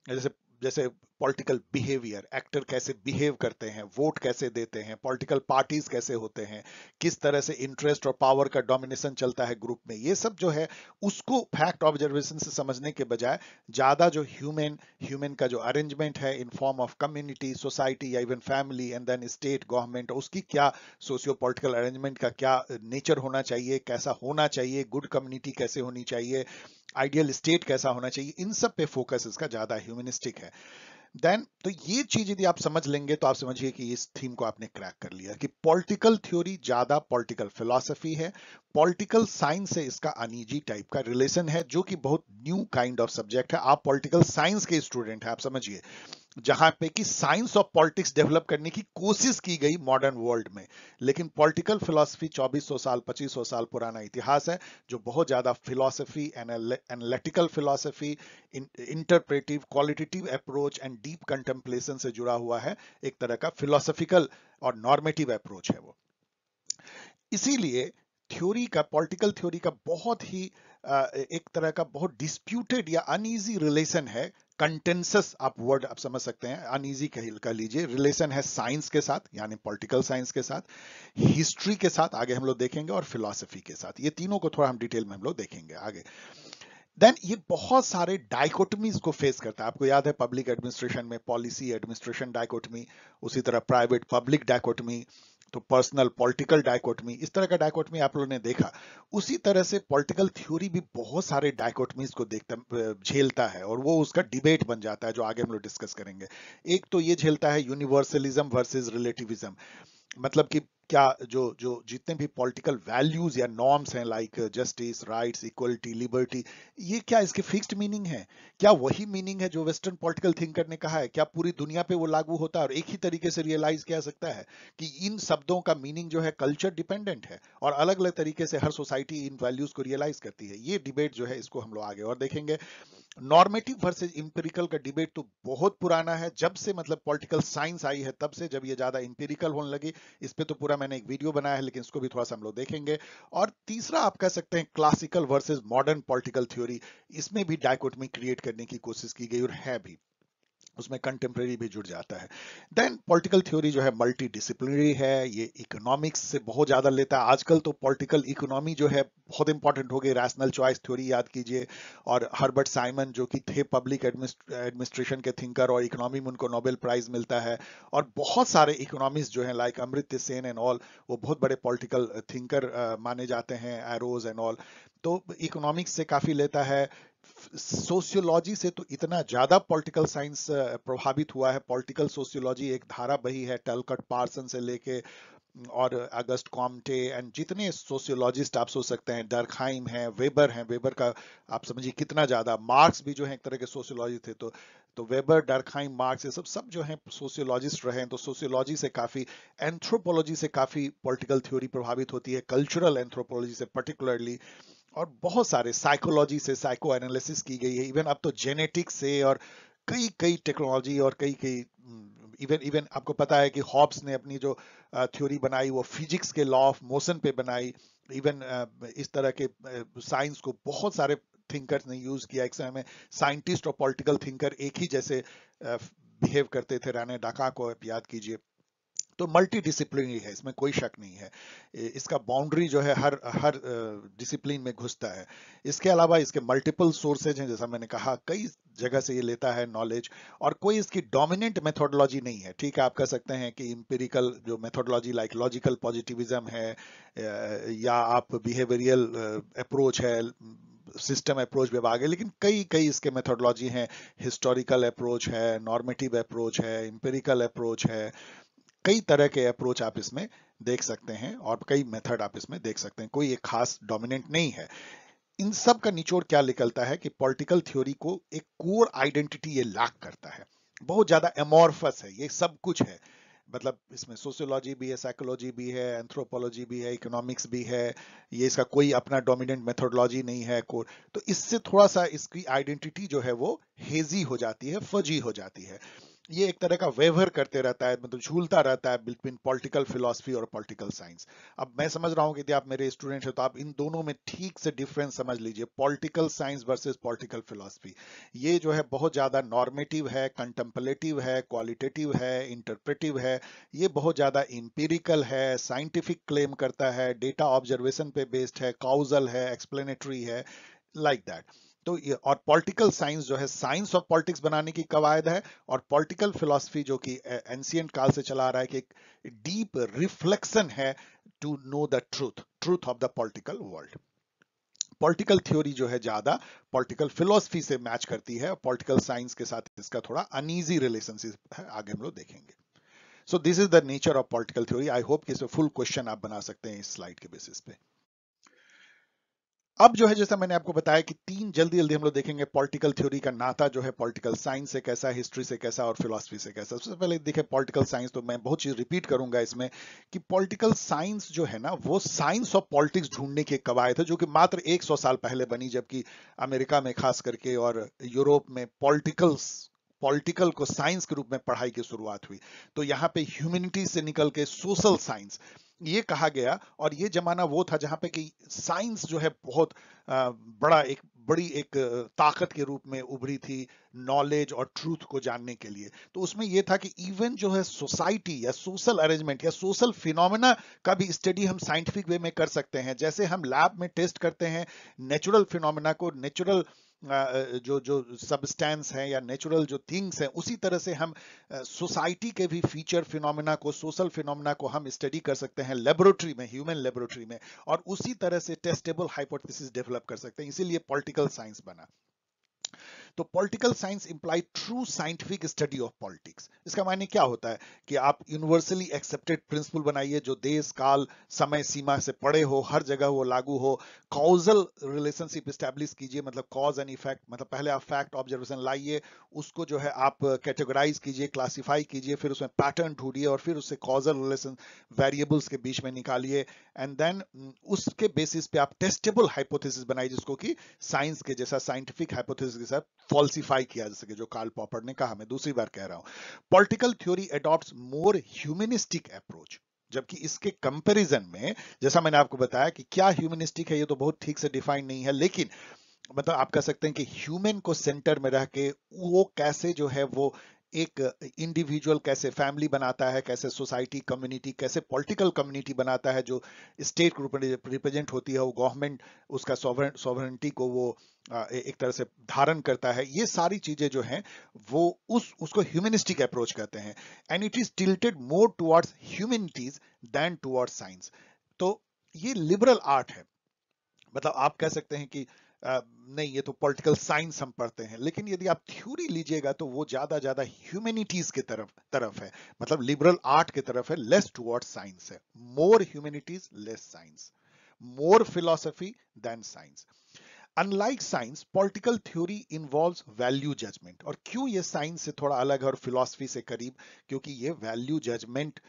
जैसे जैसे पॉलिटिकल बिहेवियर एक्टर कैसे बिहेव करते हैं वोट कैसे देते हैं पॉलिटिकल पार्टीज कैसे होते हैं किस तरह से इंटरेस्ट और पावर का डोमिनेशन चलता है ग्रुप में ये सब जो है उसको फैक्ट ऑब्जर्वेशन से समझने के बजाय ज़्यादा जो ह्यूमन ह्यूमन का जो अरेंजमेंट है in form of community society या even family and then state government उसकी क्या सोशियो पोलिटिकल अरेंजमेंट का क्या नेचर होना चाहिए कैसा होना चाहिए गुड कम्युनिटी कैसे होनी चाहिए आइडियल स्टेट कैसा होना चाहिए इन सब पे फोकस इसका ज्यादा ह्यूमनिस्टिक है देन तो ये चीज यदि आप समझ लेंगे तो आप समझिए कि इस थीम को आपने क्रैक कर लिया कि पॉलिटिकल थ्योरी ज्यादा पॉलिटिकल फिलोसफी है पॉलिटिकल साइंस से इसका अनिजी टाइप का रिलेशन है जो कि बहुत न्यू काइंड ऑफ सब्जेक्ट है आप पॉलिटिकल साइंस के स्टूडेंट हैं आप समझिए जहां पे कि साइंस ऑफ पॉलिटिक्स डेवलप करने की कोशिश की गई मॉडर्न वर्ल्ड में लेकिन पॉलिटिकल फिलॉसफी 2400 साल 2500 साल पुराना इतिहास है जो बहुत ज्यादा philosophy analytical philosophy interpretive qualitative approach and deep contemplation से जुड़ा हुआ है एक तरह का फिलोसफिकल और नॉर्मेटिव अप्रोच है वो इसीलिए थ्योरी का पॉलिटिकल थ्योरी का बहुत ही एक तरह का बहुत डिस्प्यूटेड या अनईजी रिलेशन है कंटेंसस आप वर्ड आप समझ सकते हैं अनईजी कह, लीजिए रिलेशन है साइंस के साथ यानी पॉलिटिकल साइंस के साथ हिस्ट्री के साथ आगे हम लोग देखेंगे और फिलोसफी के साथ ये तीनों को थोड़ा हम डिटेल में हम लोग देखेंगे आगे देन ये बहुत सारे डाइकोटमीज को फेस करता है आपको याद है पब्लिक एडमिनिस्ट्रेशन में पॉलिसी एडमिनिस्ट्रेशन डाइकोटमी उसी तरह प्राइवेट पब्लिक डाइकोटमी तो पर्सनल पॉलिटिकल डायकोटमी इस तरह का डायकोटमी आप लोगों ने देखा उसी तरह से पॉलिटिकल थ्योरी भी बहुत सारे डायकोटमीज को देखता झेलता है और वो उसका डिबेट बन जाता है जो आगे हम लोग डिस्कस करेंगे एक तो ये झेलता है यूनिवर्सलिज्म वर्सेज रिलेटिविज्म मतलब कि क्या जो जो जितने भी पॉलिटिकल वैल्यूज या नॉर्म्स हैं like justice rights equality liberty ये क्या इसके फिक्स्ड मीनिंग है क्या वही मीनिंग है जो वेस्टर्न पॉलिटिकल थिंकर ने कहा है क्या पूरी दुनिया पे वो लागू होता है और एक ही तरीके से रियलाइज किया सकता है कि इन शब्दों का मीनिंग जो है कल्चर डिपेंडेंट है और अलग अलग तरीके से हर सोसाइटी इन वैल्यूज को रियलाइज करती है ये डिबेट जो है इसको हम लोग आगे और देखेंगे नॉर्मेटिव वर्सेज इंपेरिकल का डिबेट तो बहुत पुराना है जब से मतलब पॉलिटिकल साइंस आई है तब से जब ये ज्यादा इंपेरिकल होने लगी इस पर तो पूरा मैंने एक वीडियो बनाया है लेकिन इसको भी थोड़ा सा हम लोग देखेंगे और तीसरा आप कह सकते हैं classical versus modern political theory इसमें भी डायकोटमी क्रिएट करने की कोशिश की गई और है भी उसमें कंटेम्प्रेरी भी जुड़ जाता है देन पॉलिटिकल थ्योरी जो है मल्टी डिसिप्लिनरी है ये इकोनॉमिक्स से बहुत ज़्यादा लेता है आजकल तो पॉलिटिकल इकोनॉमी जो है बहुत इंपॉर्टेंट हो गई रैशनल चॉइस थ्योरी याद कीजिए और हर्बर्ट साइमन जो कि थे पब्लिक एडमिनिस्ट्रेशन के थिंकर और इकोनॉमी में उनको नोबेल प्राइज मिलता है और बहुत सारे इकोनॉमिस्ट जो है like Amartya Sen and all वो बहुत बड़े पॉलिटिकल थिंकर माने जाते हैं एरोज एंड ऑल तो इकोनॉमिक्स से काफ़ी लेता है सोशियोलॉजी से तो इतना ज़्यादा पॉलिटिकल साइंस प्रभावित हुआ है पॉलिटिकल सोशियोलॉजी एक धारा बही है टलकट पार्सन से लेके और अगस्त कॉमटे एंड जितने सोशियोलॉजिस्ट आप सोच सकते हैं डरखाइम हैं वेबर हैं वेबर का आप समझिए कितना ज़्यादा मार्क्स भी जो है एक तरह के सोशियोलॉजी थे तो तो वेबर डरखाइम मार्क्स ये सब सब जो है सोशियोलॉजिस्ट रहे हैं तो सोशियोलॉजी से काफ़ी एंथ्रोपोलॉजी से काफ़ी पॉलिटिकल थ्योरी प्रभावित होती है कल्चरल एंथ्रोपोलॉजी से पर्टिकुलरली और बहुत सारे साइकोलॉजी से साइको एनालिसिस की गई है इवन अब तो जेनेटिक्स से और कई कई टेक्नोलॉजी और कई कई इवन इवन आपको पता है कि हॉब्स ने अपनी जो थ्योरी बनाई वो फिजिक्स के लॉ ऑफ मोशन पे बनाई इवन इस तरह के साइंस को बहुत सारे थिंकर्स ने यूज किया एक समय में साइंटिस्ट और पॉलिटिकल थिंकर एक ही जैसे बिहेव करते थे राना डाका को याद कीजिए तो मल्टी डिसिप्लिनरी है इसमें कोई शक नहीं है इसका बाउंड्री जो है हर हर डिसिप्लिन में घुसता है इसके अलावा इसके मल्टीपल सोर्सेज हैं जैसा मैंने कहा कई जगह से ये लेता है नॉलेज और कोई इसकी डोमिनेंट मेथोडोलॉजी नहीं है ठीक है आप कह सकते हैं कि इम्पेरिकल जो मेथोडोलॉजी लाइक लॉजिकल पॉजिटिविज्म है या आप बिहेवियरियल अप्रोच है सिस्टम अप्रोच विभाग है लेकिन कई कई इसके मेथोडोलॉजी हैं हिस्टोरिकल अप्रोच है नॉर्मेटिव अप्रोच है इम्पेरिकल अप्रोच है कई तरह के अप्रोच आप इसमें देख सकते हैं और कई मेथड आप इसमें देख सकते हैं कोई एक खास डोमिनेंट नहीं है इन सब का निचोड़ क्या निकलता है कि पॉलिटिकल थ्योरी को एक कोर आइडेंटिटी ये लाक करता है बहुत ज्यादा एमोरफस है ये सब कुछ है मतलब इसमें सोशियोलॉजी भी है साइकोलॉजी भी है एंथ्रोपोलॉजी भी है इकोनॉमिक्स भी है ये इसका कोई अपना डोमिनेंट मेथोडोलॉजी नहीं है कोर तो इससे थोड़ा सा इसकी आइडेंटिटी जो है वो हेजी हो जाती है फजी हो जाती है ये एक तरह का वेवर करते रहता है मतलब झूलता रहता है बिटवीन पॉलिटिकल फिलोसफी और पॉलिटिकल साइंस अब मैं समझ रहा हूँ कि यदि आप मेरे स्टूडेंट हो तो आप इन दोनों में ठीक से डिफरेंस समझ लीजिए political science versus political philosophy ये जो है बहुत ज़्यादा नॉर्मेटिव है कंटम्पलेटिव है क्वालिटेटिव है इंटरप्रेटिव है ये बहुत ज़्यादा इंपेरिकल है साइंटिफिक क्लेम करता है डेटा ऑब्जर्वेशन पे बेस्ड है काउजल है एक्सप्लेनेटरी है लाइक like दैट तो ये और पॉलिटिकल साइंस जो है साइंस ऑफ पॉलिटिक्स बनाने की कवायद है और पॉलिटिकल फिलोसफी जो कि एंसियंट काल से चला आ रहा है कि डीप रिफ्लेक्शन है to know the truth truth of the political world political theory जो है ज्यादा पॉलिटिकल फिलोसफी से मैच करती है पॉलिटिकल साइंस के साथ इसका थोड़ा अनईजी रिलेशनशिप है आगे हम लोग देखेंगे so this is the nature of political theory I hope कि इसमें फुल क्वेश्चन आप बना सकते हैं इस स्लाइड के बेसिस पे अब जो है जैसा मैंने आपको बताया कि तीन जल्दी जल्दी हम लोग देखेंगे पॉलिटिकल थ्योरी का नाता जो है पॉलिटिकल साइंस से कैसा हिस्ट्री से कैसा और फिलोसफी से कैसा सबसे पहले देखें पॉलिटिकल साइंस तो मैं बहुत चीज रिपीट करूंगा इसमें कि पॉलिटिकल साइंस जो है ना वो साइंस ऑफ पॉलिटिक्स ढूंढने की कवायद है जो कि मात्र एक साल पहले बनी जबकि अमेरिका में खास करके और यूरोप में पॉलिटिकल पॉलिटिकल को साइंस के रूप में पढ़ाई की शुरुआत हुई तो यहाँ पे ह्यूमिनिटी से निकल के सोशल साइंस ये कहा गया और ये जमाना वो था जहां पे कि साइंस जो है बहुत बड़ा एक बड़ी एक ताकत के रूप में उभरी थी नॉलेज और ट्रूथ को जानने के लिए तो उसमें यह था कि इवन जो है सोसाइटी या सोशल अरेंजमेंट या सोशल फिनोमेना का भी स्टडी हम साइंटिफिक वे में कर सकते हैं जैसे हम लैब में टेस्ट करते हैं नेचुरल फिनोमेना को नेचुरल जो जो सबस्टेंस है या नेचुरल जो थिंग्स हैं उसी तरह से हम सोसाइटी के भी फीचर फिनोमेना को सोशल फिनोमेना को हम स्टडी कर सकते हैं लेबोरेटरी में ह्यूमन लेबोरेटरी में और उसी तरह से टेस्टेबल हाइपोथेसिस डेवलप कर सकते हैं इसीलिए पॉलिटिकल साइंस बना तो political science imply true scientific study of politics इसका मायने क्या होता है कि आप यूनिवर्सली एक्सेप्टेड प्रिंसिपल बनाइए जो देश काल समय सीमा से पड़े हो हर जगह वो लागू हो कॉजल रिलेशनशिप स्टैब्लिश कीजिए मतलब कॉज एंड इफेक्ट मतलब पहले आप फैक्ट ऑब्जर्वेशन लाइए उसको जो है आप कैटेगराइज कीजिए क्लासीफाई कीजिए फिर उसमें पैटर्न ढूंढिए और फिर उससे कॉजल रिलेशन वेरिएबल्स के बीच में निकालिए एंड देन उसके बेसिस पे आप टेस्टेबल हाइपोथेसिस बनाइए जिसको कि साइंस के जैसा साइंटिफिक हाइपोथेसिस के साथ फॉल्सिफाई किया जैसे कि जो कार्ल पॉपर ने कहा मैं दूसरी बार कह रहा हूं political theory adopt more humanistic approach जबकि इसके कंपैरिजन में जैसा मैंने आपको बताया कि क्या ह्यूमनिस्टिक है ये तो बहुत ठीक से डिफाइन नहीं है लेकिन मतलब आप कह सकते हैं कि ह्यूमन को सेंटर में रह के वो कैसे जो है वो एक इंडिविजुअल कैसे फैमिली बनाता है कैसे सोसाइटी कम्युनिटी कैसे पॉलिटिकल कम्युनिटी बनाता है जो स्टेट रिप्रेजेंट होती है वो गवर्नमेंट उसका सॉवरेंटी को वो एक तरह से धारण करता है ये सारी चीजें जो हैं वो उस उसको ह्यूमनिस्टिक अप्रोच कहते हैं and it is tilted more towards humanities than towards science तो ये लिबरल आर्ट है मतलब आप कह सकते हैं कि नहीं ये तो पॉलिटिकल साइंस हम पढ़ते हैं लेकिन यदि आप थ्योरी लीजिएगा तो वो ज्यादा ज्यादा ह्यूमैनिटीज की तरफ तरफ है मतलब लिबरल आर्ट की तरफ है लेस टुवर्ड साइंस है more humanities less science more philosophy than science unlike science political theory involve value judgement और क्यों ये साइंस से थोड़ा अलग है और फिलोसफी से करीब क्योंकि ये वैल्यू judgment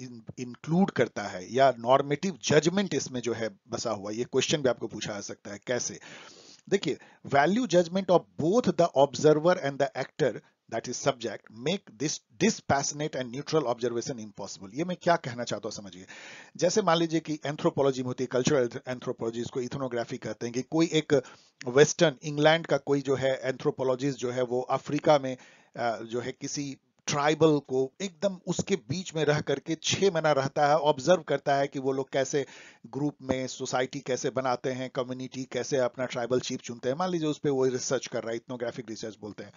इंक्लूड करता है या नॉर्मेटिव जजमेंट इसमें जो है बसा हुआ ये क्वेश्चन भी आपको पूछा जा सकता है कैसे देखिए value judgement of both the observer and the actor that is subject make this dispassionate and neutral observation impossible ये मैं क्या कहना चाहता हूँ समझिए जैसे मान लीजिए कि एंथ्रोपोलॉजी में होती है कल्चरल एंथ्रोपोलॉजी इसको इथनोग्राफी कहते हैं कि कोई एक वेस्टर्न इंग्लैंड का कोई जो है एंथ्रोपोलॉजिस्ट जो है वो अफ्रीका में जो है किसी ट्राइबल को एकदम उसके बीच में रह करके छह महीना रहता है ऑब्जर्व करता है कि वो लोग कैसे ग्रुप में सोसाइटी कैसे बनाते हैं कम्युनिटी कैसे अपना ट्राइबल चीफ चुनते हैं मान लीजिए उस पर वो रिसर्च कर रहा है इथनोग्राफिक रिसर्च बोलते हैं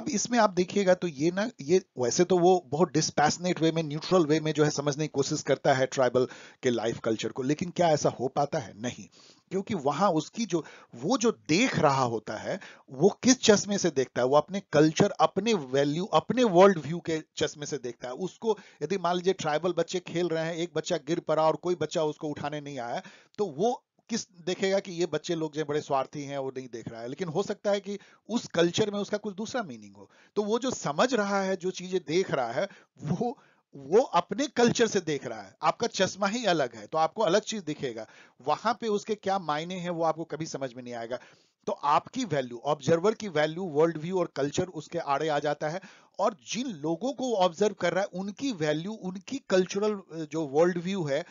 अब इसमें आप देखिएगा तो ये ना ये वैसे तो वो बहुत डिस्पैसनेट वे में न्यूट्रल वे में जो है समझने की कोशिश करता है ट्राइबल के लाइफ कल्चर को लेकिन क्या ऐसा हो पाता है नहीं क्योंकि वहां उसकी जो वो जो देख रहा होता है वो किस चश्मे से देखता है वो अपने कल्चर अपने वैल्यू अपने वर्ल्ड व्यू के चश्मे से देखता है उसको यदि मान लीजिए ट्राइबल बच्चे खेल रहे हैं एक बच्चा गिर पड़ा और कोई बच्चा उसको उठाने नहीं आया तो वो किस देखेगा कि ये बच्चे लोग जो बड़े स्वार्थी हैं वो नहीं देख रहा है लेकिन हो सकता है कि उस कल्चर में उसका कुछ दूसरा मीनिंग हो तो वो जो समझ रहा है जो चीजें देख रहा है वो वो अपने कल्चर से देख रहा है आपका चश्मा ही अलग है तो आपको अलग चीज दिखेगा वहां पे उसके क्या मायने हैं वो आपको कभी समझ में नहीं आएगा तो आपकी वैल्यू ऑब्जर्वर की वैल्यू वर्ल्ड व्यू और कल्चर उसके आड़े आ जाता है और जिन लोगों को ऑब्जर्व कर रहा है उनकी वैल्यू उनकी कल्चरल जो वर्ल्ड व्यू है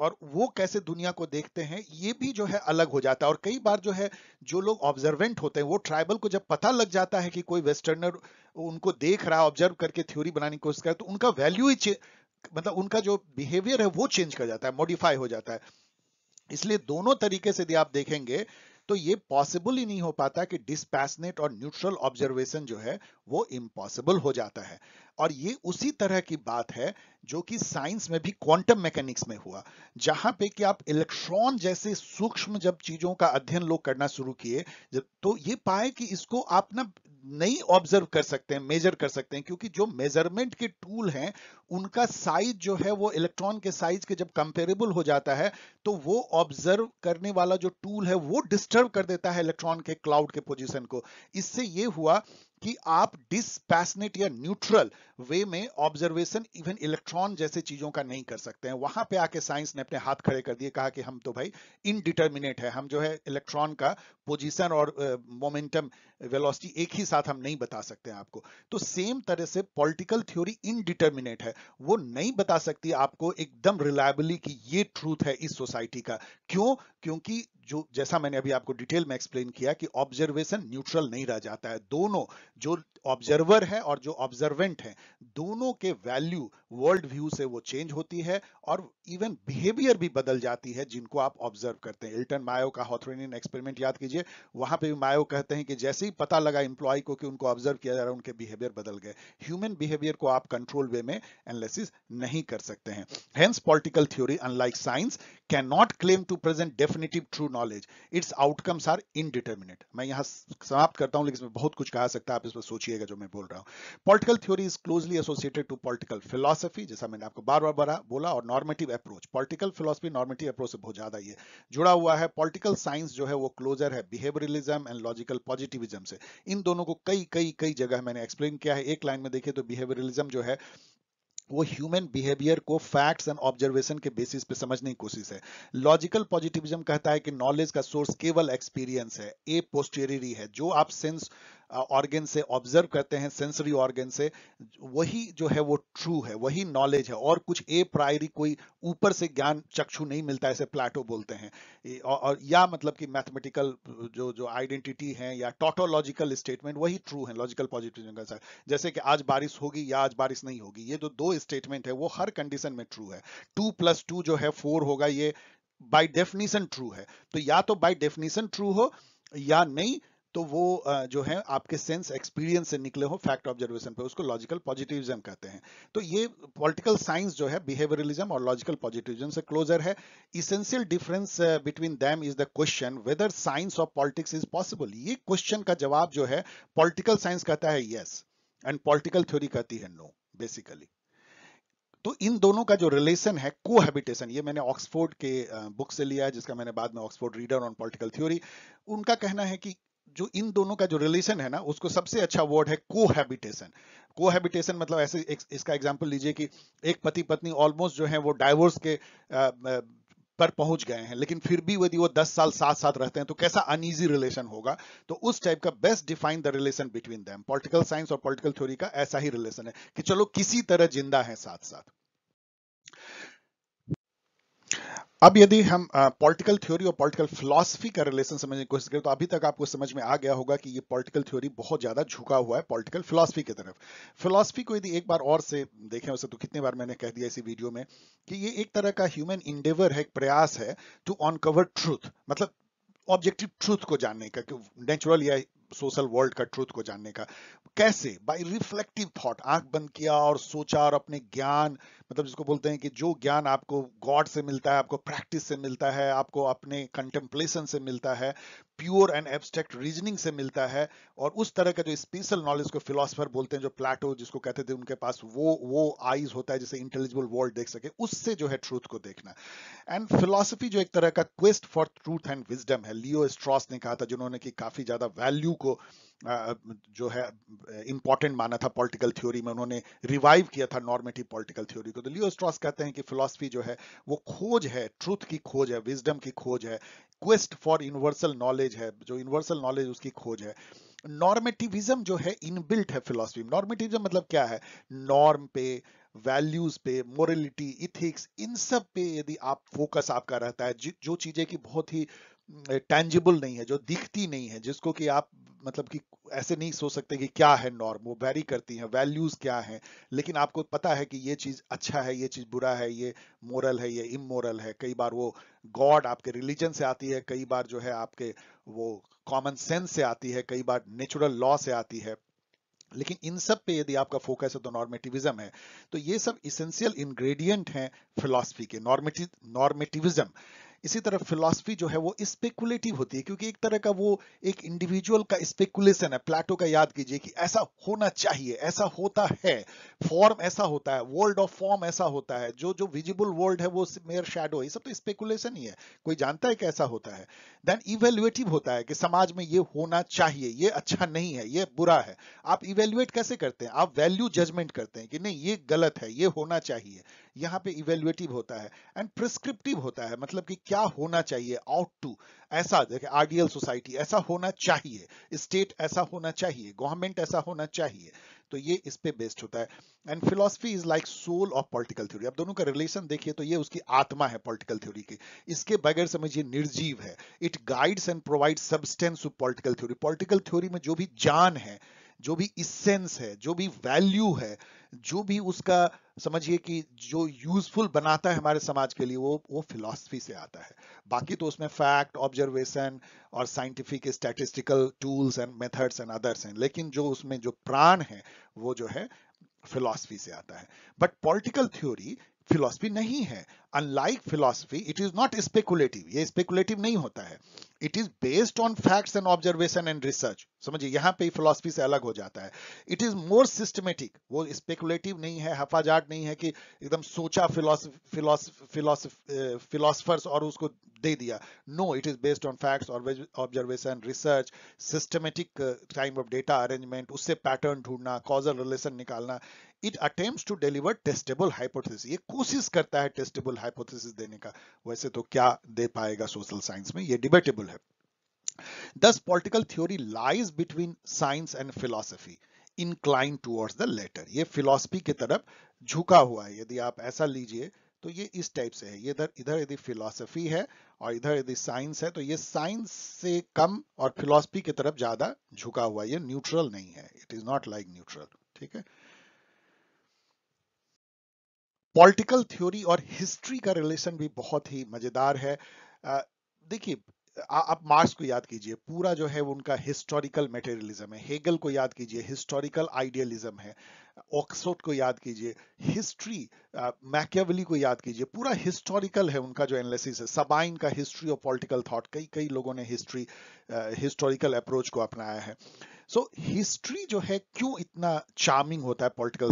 और वो कैसे दुनिया को देखते हैं ये भी जो है अलग हो जाता है और कई बार जो है जो लोग ऑब्जर्वेंट होते हैं वो ट्राइबल को जब पता लग जाता है कि कोई वेस्टर्नर उनको देख रहा है ऑब्जर्व करके थ्योरी बनाने की कोशिश कर तो उनका वैल्यू ही मतलब उनका जो बिहेवियर है वो चेंज कर जाता है मॉडिफाई हो जाता है इसलिए दोनों तरीके से यदि आप देखेंगे तो ये पॉसिबल ही नहीं हो पाता कि डिस्पैसनेट और न्यूट्रल ऑब्जर्वेशन जो है वो इम्पॉसिबल हो जाता है और ये उसी तरह की बात है जो कि साइंस में भी क्वांटम मैकेनिक्स में हुआ जहां पे कि आप इलेक्ट्रॉन जैसे सूक्ष्म जब चीजों का अध्ययन लोग करना शुरू किए तो ये पाए कि इसको आप ना नहीं ऑब्जर्व कर सकते हैं मेजर कर सकते हैं क्योंकि जो मेजरमेंट के टूल हैं उनका साइज जो है वो इलेक्ट्रॉन के साइज के जब कंपेरेबल हो जाता है तो वो ऑब्जर्व करने वाला जो टूल है वो डिस्टर्ब कर देता है इलेक्ट्रॉन के क्लाउड के पोजीशन को इससे ये हुआ कि आप डिस्पैसनेट या न्यूट्रल वे में ऑब्जर्वेशन इवन इलेक्ट्रॉन जैसे चीजों का नहीं कर सकते हैं वहां पे आके साइंस ने अपने हाथ खड़े कर दिए कहा कि हम तो भाई इनडिटर्मिनेट है हम जो है इलेक्ट्रॉन का पोजीशन और मोमेंटम uh, वेलोसिटी एक ही साथ हम नहीं बता सकते हैं आपको तो सेम तरह से पॉलिटिकल थ्योरी इनडिटर्मिनेट है वो नहीं बता सकती आपको एकदम रिलायबली कि ये ट्रूथ है इस सोसाइटी का क्यों क्योंकि जो जैसा मैंने अभी आपको डिटेल में एक्सप्लेन किया कि ऑब्जर्वेशन न्यूट्रल नहीं रह जाता है दोनों जो ऑब्जर्वर है और जो ऑब्जर्वेंट है दोनों के वैल्यू वर्ल्ड व्यू से वो चेंज होती है और इवन बिहेवियर भी बदल जाती है जिनको आप ऑब्जर्व करते हैं एल्टन मायो का हॉथ्रोनियन एक्सपेरिमेंट याद कीजिए वहां पे भी मायो कहते हैं कि जैसे ही पता लगा इंप्लॉय को कि उनको ऑब्जर्व किया जा रहा है उनके बिहेवियर बदल गए ह्यूमन बिहेवियर को आप कंट्रोल वे में एनालिसिस नहीं कर सकते हैं hence political theory unlike science can not claim to present definitive true knowledge its outcomes are indeterminate मैं यहाँ समाप्त करता हूँ लेकिन इसमें बहुत कुछ कहा सकता है आप इस पर सोचिएगा जो मैं बोल रहा हूँ political theory is closely associated to political philosophy जैसा मैंने आपको बार बार बारा बोला और normative approach political philosophy normative approach से बहुत ज्यादा ये जुड़ा हुआ है पॉलिटिकल साइंस जो है वो क्लोजर है बिहेवियरलिज्म एंड लॉजिकल पॉजिटिविज्म से इन दोनों को कई कई कई जगह मैंने एक्सप्लेन किया है एक लाइन में देखिए तो बिहेवियरलिज्म जो है वो ह्यूमन बिहेवियर को फैक्ट्स एंड ऑब्जर्वेशन के बेसिस पे समझने की कोशिश है लॉजिकल पॉजिटिविज्म कहता है कि नॉलेज का सोर्स केवल एक्सपीरियंस है ए पोस्टेरियरी है जो आप सेंस ऑर्गन से ऑब्जर्व करते हैं सेंसरी ऑर्गन से वही जो है वो ट्रू है वही नॉलेज है और कुछ ए प्रायरी कोई ऊपर से ज्ञान चक्षु नहीं मिलता ऐसे प्लेटो बोलते हैं और या मतलब कि मैथमेटिकल जो जो आइडेंटिटी है या टोटोलॉजिकल स्टेटमेंट वही ट्रू है लॉजिकल पॉजिटिव जैसे कि आज बारिश होगी या आज बारिश नहीं होगी ये जो दो स्टेटमेंट है वो हर कंडीशन में ट्रू है टू प्लस टू जो है फोर होगा ये बाई डेफिनेशन ट्रू है तो या तो बाई डेफिनेशन ट्रू हो या नहीं तो वो जो है आपके सेंस एक्सपीरियंस से निकले हो फैक्ट ऑब्जर्वेशन पे उसको लॉजिकल पॉजिटिविज्म कहते हैं तो ये पॉलिटिकल साइंस जो है बिहेवियरलिज्म और लॉजिकल पॉजिटिविज्म से क्लोजर है essential difference between them is the question whether science of politics is possible ये क्वेश्चन का जवाब जो है पॉलिटिकल साइंस कहता है येस एंड पॉलिटिकल थ्योरी कहती है नो बेसिकली तो इन दोनों का जो रिलेशन है कोहैबिटेशन ये मैंने ऑक्सफोर्ड के बुक से लिया है जिसका मैंने बाद में Oxford reader on political theory उनका कहना है कि जो इन दोनों का जो रिलेशन है ना उसको सबसे अच्छा वर्ड है कोहैबिटेशन कोहैबिटेशन मतलब ऐसे एक, इसका एग्जांपल लीजिए कि एक पति पत्नी ऑलमोस्ट जो है वो डाइवोर्स के आ, पर पहुंच गए हैं लेकिन फिर भी यदि वो 10 साल साथ साथ रहते हैं तो कैसा अनईजी रिलेशन होगा तो उस टाइप का best define the relation between them political science और पॉलिटिकल थ्योरी का ऐसा ही रिलेशन है कि चलो किसी तरह जिंदा है साथ साथ अब यदि हम पॉलिटिकल थ्योरी और पॉलिटिकल फिलोसफी का रिलेशन समझने की कोशिश करें तो अभी तक आपको समझ में आ गया होगा कि ये पॉलिटिकल थ्योरी बहुत ज्यादा झुका हुआ है पॉलिटिकल फिलोसफी की तरफ फिलोसफी को यदि एक बार और से देखें उसे तो कितने बार मैंने कह दिया इसी वीडियो में कि ये एक तरह का ह्यूमन इंडेवर है एक प्रयास है टू अनकवर ट्रूथ मतलब ऑब्जेक्टिव ट्रूथ को जानने का कि नेचुरल या सोशल वर्ल्ड का ट्रूथ को जानने का कैसे बाय रिफ्लेक्टिव थॉट आंख बंद किया और सोचा और अपने ज्ञान मतलब जिसको बोलते हैं कि जो ज्ञान आपको गॉड से मिलता है आपको प्रैक्टिस से मिलता है आपको अपने कंटेम्पलेशन से मिलता है प्योर एंड एब्स्ट्रैक्ट रीजनिंग से मिलता है और उस तरह का जो स्पेशल नॉलेज को फिलोसफर बोलते हैं जो प्लाटो जिसको कहते थे उनके पास वो वो आईज होता है जिसे इंटेलिजिबल वर्ल्ड देख सके उससे जो है ट्रूथ को देखना एंड फिलोसफी जो एक तरह का quest for truth and wisdom है लियो स्ट्रॉस ने कहा था जिन्होंने की काफी ज्यादा वैल्यू को जो है इंपॉर्टेंट माना था पॉलिटिकल थ्योरी में उन्होंने रिवाइव किया था नॉर्मेटिव पॉलिटिकल थ्योरी को तो लियो स्ट्रॉस कहते हैं कि फिलोसफी जो है वो खोज है ट्रूथ की खोज है विजडम की खोज है क्वेस्ट फॉर यूनिवर्सल नॉलेज है जो यूनिवर्सल नॉलेज उसकी खोज है नॉर्मेटिविज्म जो है इनबिल्ट है फिलोसफी नॉर्मेटिविज्म मतलब क्या है नॉर्म पे वैल्यूज पे मोरलिटी इथिक्स इन सब पे यदि आप फोकस आपका रहता है जो चीजें की बहुत ही टेंजिबल नहीं है जो दिखती नहीं है जिसको कि आप मतलब कि ऐसे नहीं सोच सकते कि क्या है नॉर्म वो वैरी करती है वैल्यूज क्या है लेकिन आपको पता है कि ये चीज अच्छा है ये चीज बुरा है ये मोरल है ये इमोरल है कई बार वो गॉड आपके रिलीजन से आती है कई बार जो है आपके वो कॉमन सेंस से आती है कई बार नेचुरल लॉ से आती है लेकिन इन सब पे यदि आपका फोकस है तो नॉर्मेटिविज्म है तो ये सब इसेंशियल इंग्रेडिएंट हैं फिलॉसफी के नॉर्मेटिव नॉर्मेटिविज्म इसी तरह फिलॉसफी जो है वो स्पेकुलेटिव होती है क्योंकि एक तरह का वो एक इंडिविजुअल का स्पेकुलेशन है प्लेटो का याद कीजिए कि ऐसा होना चाहिए ऐसा होता है फॉर्म ऐसा होता है वर्ल्ड ऑफ फॉर्म ऐसा होता है जो जो विजिबल वर्ल्ड है वो मेयर शेडो ये सब तो स्पेकुलेशन ही है कोई जानता है कैसा होता है देन इवेल्युएटिव होता है कि समाज में ये होना चाहिए ये अच्छा नहीं है ये बुरा है आप इवेल्युएट कैसे करते हैं आप वैल्यू जजमेंट करते हैं कि नहीं ये गलत है ये होना चाहिए यहाँ पे इवेल्युएटिव होता है एंड प्रिस्क्रिप्टिव होता है मतलब कि क्या होना चाहिए आउट टू ऐसा देखे आइडियल सोसाइटी ऐसा होना चाहिए स्टेट ऐसा होना चाहिए गवर्नमेंट ऐसा होना चाहिए तो ये इस पे बेस्ड होता है and philosophy is like soul of political theory अब दोनों का रिलेशन देखिए तो ये उसकी आत्मा है पॉलिटिकल थ्योरी की इसके बगैर समझिए निर्जीव है it guides and provide substance of political theory political theory में जो भी जान है जो भी इसेंस है जो भी वैल्यू है जो भी उसका समझिए कि जो यूजफुल बनाता है हमारे समाज के लिए वो वो फिलॉसफी से आता है बाकी तो उसमें फैक्ट ऑब्जर्वेशन और scientific statistical tools and methods and others हैं लेकिन जो उसमें जो प्राण है वो जो है फिलॉसफी से आता है बट पॉलिटिकल थ्योरी फिलॉसफी नहीं है unlike philosophy it is not speculative ये स्पेकुलेटिव नहीं होता है it is based on facts and observation and research समझिए यहाँ पे फिलॉसफी से अलग हो जाता है इट इज मोर सिस्टमेटिक वो स्पेकुलेटिव नहीं है हफाजाट नहीं है कि एकदम सोचा फिलोसफर्स और उसको दे दिया no it is based on facts observation research systematic time of data arrangement उससे पैटर्न ढूंढना कॉजल रिलेशन निकालना it attempt to deliver testable hypothesis ये कोशिश करता है टेस्टेबल हाइपोथेसिस देने का वैसे तो क्या दे पाएगा सोशल साइंस में ये डिबेटेबल है दस political theory lies between science and philosophy incline towards the latter ये फिलोसफी की तरफ झुका हुआ है यदि आप ऐसा लीजिए तो ये इस टाइप से है ये इधर इधर यदि फिलोसफी है और इधर यदि साइंस है तो ये साइंस से कम और फिलोसफी की तरफ ज्यादा झुका हुआ है ये न्यूट्रल नहीं है it is not like neutral ठीक है पॉलिटिकल थ्योरी और हिस्ट्री का रिलेशन भी बहुत ही मजेदार है देखिए आप मार्क्स को याद कीजिए पूरा जो है उनका हिस्टोरिकल मेटेरियलिज्म है हेगल को याद कीजिए हिस्टोरिकल आइडियलिज्म है ऑक्सफोर्ड को याद कीजिए हिस्ट्री मैकेवली को याद कीजिए पूरा हिस्टोरिकल है उनका जो एनालिसिस है सबाइन का हिस्ट्री और पॉलिटिकल थॉट कई कई लोगों ने हिस्ट्री हिस्टोरिकल अप्रोच को अपनाया है सो so, हिस्ट्री जो है क्यों इतना चार्मिंग होता है पॉलिटिकल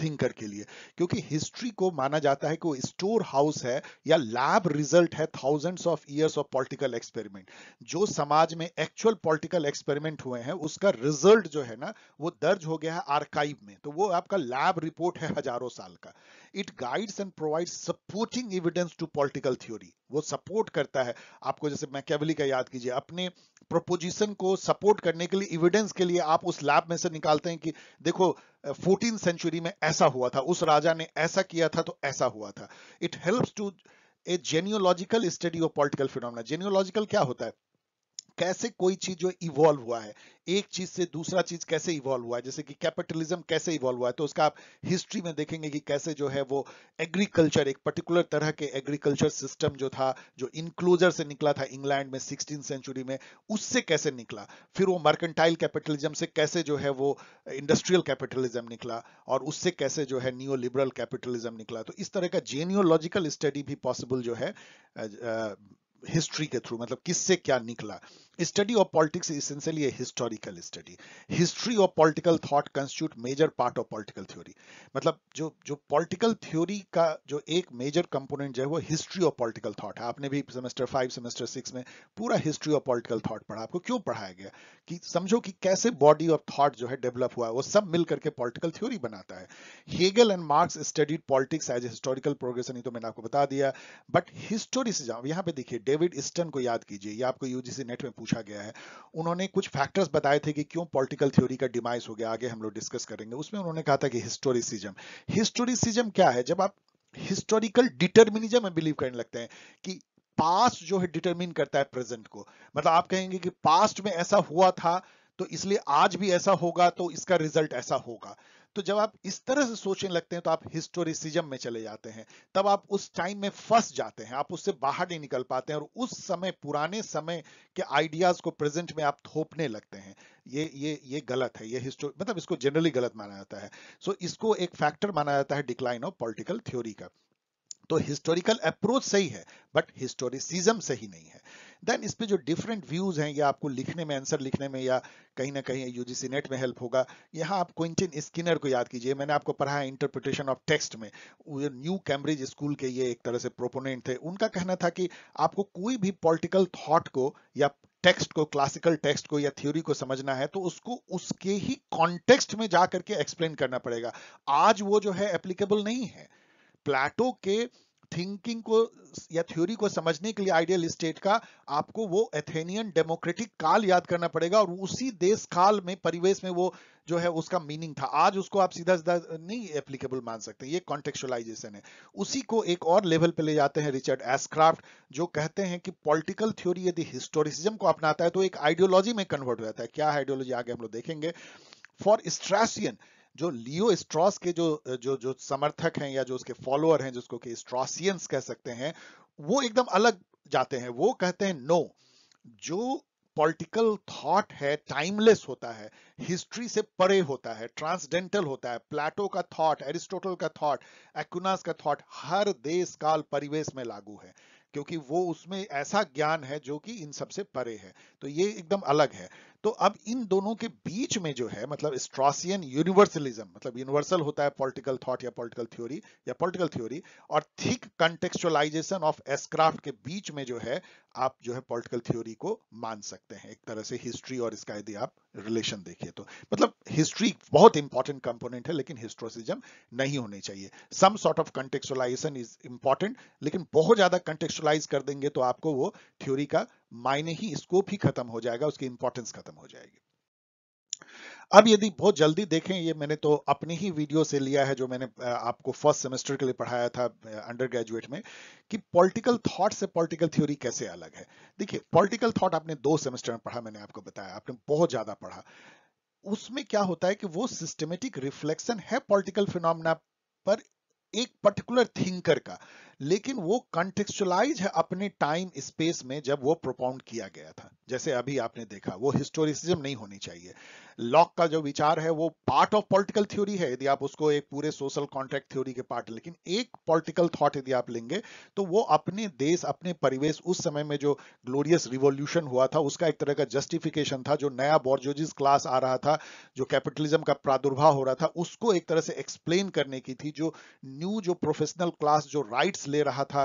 थिंकर uh, के लिए क्योंकि हिस्ट्री को माना जाता है कि वो स्टोर हाउस है या लैब रिजल्ट है thousands of years of political experiment जो समाज में एक्चुअल पॉलिटिकल एक्सपेरिमेंट हुए हैं उसका रिजल्ट जो है ना वो दर्ज हो गया है आर्काइव में तो वो आपका लैब रिपोर्ट है हजारों साल का it guides and provide supporting evidence to political theory वो सपोर्ट करता है आपको जैसे मैकेवली का याद कीजिए अपने प्रोपोजिशन को सपोर्ट करने के लिए इविडेंस के लिए आप उस लैब में से निकालते हैं कि देखो फोर्टीन सेंचुरी में ऐसा हुआ था उस राजा ने ऐसा किया था तो ऐसा हुआ था it helps to a genealogical study of political phenomena genealogical क्या होता है कैसे कोई चीज जो इवॉल्व हुआ है एक चीज से दूसरा चीज कैसे इवॉल्व हुआ है जैसे कि कैपिटलिज्म कैसे इवॉल्व हुआ है तो उसका आप हिस्ट्री में देखेंगे कि कैसे जो है वो एग्रीकल्चर एक पर्टिकुलर तरह के एग्रीकल्चर सिस्टम जो था जो इनक्लोजर से निकला था इंग्लैंड में सिक्सटीन सेंचुरी में उससे कैसे निकला फिर वो मर्केंटाइल कैपिटलिज्म से कैसे जो है वो इंडस्ट्रियल कैपिटलिज्म निकला और उससे कैसे जो है न्यू लिबरल कैपिटलिज्म निकला तो इस तरह का जेनियोलॉजिकल स्टडी भी पॉसिबल जो है हिस्ट्री के थ्रू मतलब किससे क्या निकला Study of politics is essentially a historical study. History of political thought constitute major part of political theory. मतलब जो जो political theory का जो एक major component जो है वो history of political thought है आपने भी semester फाइव semester सिक्स में पूरा history of political thought पढ़ा आपको क्यों पढ़ाया गया कि समझो कि कैसे body of thought जो है develop हुआ वो सब मिल करके political theory बनाता है Hegel and Marx studied politics as a historical progression ये तो मैंने आपको बता दिया बट हिस्टोरिसिज्म यहाँ पे देखिए डेविड ईस्टन को याद कीजिए ये आपको यूजीसी नेट में पूछ पूछा गया है उन्होंने कुछ फैक्टर्स बताए थे कि क्यों पॉलिटिकल थ्योरी का डिमाइस हो गया आगे हम लोग डिस्कस करेंगे उसमें उन्होंने कहा था कि हिस्टोरिसिज्म हिस्टोरिसिज्म क्या है जब आप हिस्टोरिकल डिटर्मिनिज्म में बिलीव करने लगते हैं कि पास्ट जो है डिटर्मिन करता है प्रेजेंट को मतलब आप कहेंगे कि पास्ट में ऐसा हुआ था तो इसलिए आज भी ऐसा होगा तो इसका रिजल्ट ऐसा होगा तो जब आप इस तरह से सोचने लगते हैं तो आप हिस्टोरिसिज्म में चले जाते हैं तब आप उस टाइम में फंस जाते हैं आप उससे बाहर नहीं निकल पाते हैं और उस समय पुराने समय के आइडियाज को प्रेजेंट में आप थोपने लगते हैं ये ये ये गलत है ये हिस्टोरी मतलब इसको जनरली गलत माना जाता है सो so, इसको एक फैक्टर माना जाता है डिक्लाइन ऑफ पॉलिटिकल थ्योरी का तो हिस्टोरिकल अप्रोच सही है बट हिस्टोरिसिज्म सही नहीं है देन इस पे जो डिफरेंट व्यूज हैं ये आपको लिखने में आंसर लिखने में या कहीं ना कहीं यूजीसी नेट में हेल्प होगा यहाँ आप क्विंटिन स्किनर को याद कीजिए मैंने आपको पढ़ा है इंटरप्रिटेशन ऑफ टेक्स्ट में न्यू कैम्ब्रिज स्कूल के ये एक तरह से प्रोपोनेंट थे उनका कहना था कि आपको कोई भी पॉलिटिकल थॉट को या टेक्स्ट को क्लासिकल टेक्स्ट को या थ्योरी को समझना है तो उसको उसके ही कॉन्टेक्स्ट में जा करके एक्सप्लेन करना पड़ेगा आज वो जो है एप्लीकेबल नहीं है प्लेटो के थिंकिंग को या थ्योरी को समझने के लिए आइडियल स्टेट का आपको वो एथेनियन डेमोक्रेटिक काल याद करना पड़ेगा और उसी देश काल में परिवेश में वो जो है उसका मीनिंग था आज उसको आप सीधा सीधा नहीं एप्लीकेबल मान सकते ये कॉन्टेक्चुअलाइजेशन है उसी को एक और लेवल पे ले जाते हैं रिचर्ड एसक्राफ्ट जो कहते हैं कि पॉलिटिकल थ्योरी यदि हिस्टोरिसिज्म को अपनाता है तो एक आइडियोलॉजी में कन्वर्ट हो जाता है क्या आइडियोलॉजी आगे हम लोग देखेंगे फॉर स्ट्रैसियन जो लियो स्ट्रॉस के जो जो जो समर्थक हैं या जो उसके फॉलोअर हैं जिसको कि स्ट्रॉसियंस कह सकते हैं वो एकदम अलग जाते हैं वो कहते हैं नो जो पॉलिटिकल थॉट है टाइमलेस होता है हिस्ट्री से परे होता है ट्रांसडेंटल होता है प्लेटो का थॉट एरिस्टोटल का थॉट एक्नास का थॉट हर देश काल परिवेश में लागू है क्योंकि वो उसमें ऐसा ज्ञान है जो कि इन सबसे परे है तो ये एकदम अलग है तो अब इन दोनों के बीच में जो है मतलब स्ट्रॉसियन यूनिवर्सलिज्म मतलब यूनिवर्सल होता है पॉलिटिकल थॉट या पॉलिटिकल थ्योरी या पॉलिटिकल थ्योरी और थिक कंटेक्चुअलाइजेशन ऑफ एसक्राफ्ट के बीच में जो है आप जो है पॉलिटिकल थ्योरी को मान सकते हैं एक तरह से हिस्ट्री और इसका यदि आप रिलेशन देखिए तो मतलब हिस्ट्री बहुत इंपॉर्टेंट कंपोनेंट है लेकिन हिस्ट्रोसिज्म नहीं होने चाहिए some sort of contextualisation is important लेकिन बहुत ज्यादा कंटेक्चुअलाइज कर देंगे तो आपको वो थ्योरी का मायने ही स्कोप ही खत्म हो जाएगा उसकी इंपॉर्टेंस खत्म हो जाएगी अब यदि बहुत जल्दी देखें ये मैंने तो अपनी ही वीडियो से लिया है जो मैंने आपको फर्स्ट सेमेस्टर के लिए पढ़ाया था अंडर ग्रेजुएट में कि पॉलिटिकल थॉट से पॉलिटिकल थ्योरी कैसे अलग है देखिए पॉलिटिकल थॉट आपने दो सेमेस्टर में पढ़ा मैंने आपको बताया आपने बहुत ज्यादा पढ़ा उसमें क्या होता है कि वो सिस्टमेटिक रिफ्लेक्शन है पॉलिटिकल फिनोमिना पर एक पर्टिकुलर थिंकर का लेकिन वो कंटेक्चुलाइज है अपने टाइम स्पेस में जब वो प्रोपाउंड किया गया था जैसे अभी आपने देखा वो हिस्टोरिसिज्म नहीं होनी चाहिए लॉक का जो विचार है वो पार्ट ऑफ पॉलिटिकल थ्योरी है यदि आप उसको एक पूरे सोशल कॉन्ट्रैक्ट थ्योरी के पार्ट लेकिन एक पॉलिटिकल थॉट यदि आप लेंगे तो वो अपने देश अपने परिवेश उस समय में जो ग्लोरियस रिवोल्यूशन हुआ था उसका एक तरह का जस्टिफिकेशन था जो नया बॉर्जोजिस क्लास आ रहा था जो कैपिटलिज्म का प्रादुर्भाव हो रहा था उसको एक तरह से एक्सप्लेन करने की थी जो न्यू जो प्रोफेशनल क्लास जो राइट्स ले रहा था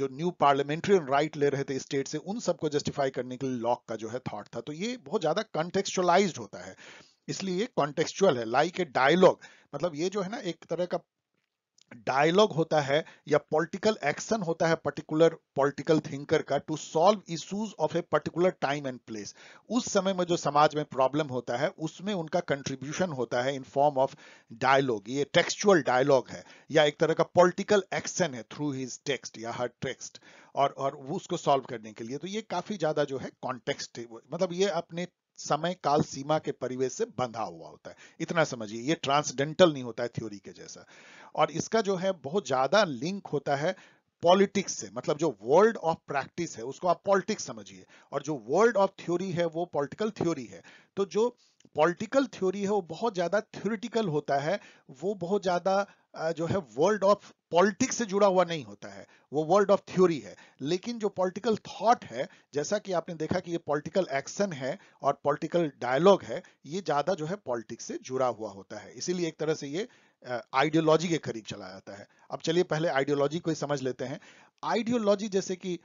जो न्यू पार्लियामेंट्रियन राइट ले रहे थे स्टेट से उन सबको जस्टिफाई करने के लिए लॉक का जो है थॉट था तो ये बहुत ज्यादा कंटेक्चुअलाइज होता है इसलिए कॉन्टेक्चुअल है लाइक ए डायलॉग मतलब ये जो है ना एक तरह का डायलॉग होता है या पॉलिटिकल एक्शन होता है पर्टिकुलर पॉलिटिकल थिंकर का to solve issues of a particular time and place उस समय में जो समाज में प्रॉब्लम होता है उसमें उनका कंट्रीब्यूशन होता है इन फॉर्म ऑफ डायलॉग ये टेक्सचुअल डायलॉग है या एक तरह का पॉलिटिकल एक्शन है थ्रू हिज टेक्स्ट या हर टेक्स्ट और और उसको सॉल्व करने के लिए तो ये काफी ज्यादा जो है कॉन्टेक्स्ट मतलब ये अपने समय काल सीमा के परिवेश से बंधा हुआ होता है इतना समझिए ये ट्रांसडेंटल नहीं होता है थ्योरी के जैसा और इसका जो है बहुत ज्यादा लिंक होता है पॉलिटिक्स से मतलब जो वर्ल्ड ऑफ प्रैक्टिस है उसको आप पॉलिटिक्स समझिए और जो वर्ल्ड ऑफ थ्योरी है वो पॉलिटिकल थ्योरी है तो जो पॉलिटिकल थ्योरी है वो बहुत ज्यादा थ्योरिटिकल होता है वो बहुत ज्यादा जो है वर्ल्ड ऑफ पॉलिटिक्स से जुड़ा हुआ नहीं होता है वो वर्ल्ड ऑफ थ्योरी है लेकिन जो पॉलिटिकल थॉट है जैसा कि आपने देखा कि ये पॉलिटिकल एक्शन है और पॉलिटिकल डायलॉग है ये ज्यादा जो है पॉलिटिक्स से जुड़ा हुआ होता है इसीलिए एक तरह से ये आइडियोलॉजी के करीब चला जाता है अब चलिए पहले आइडियोलॉजी को ही समझ लेते हैं आइडियोलॉजी जैसे कि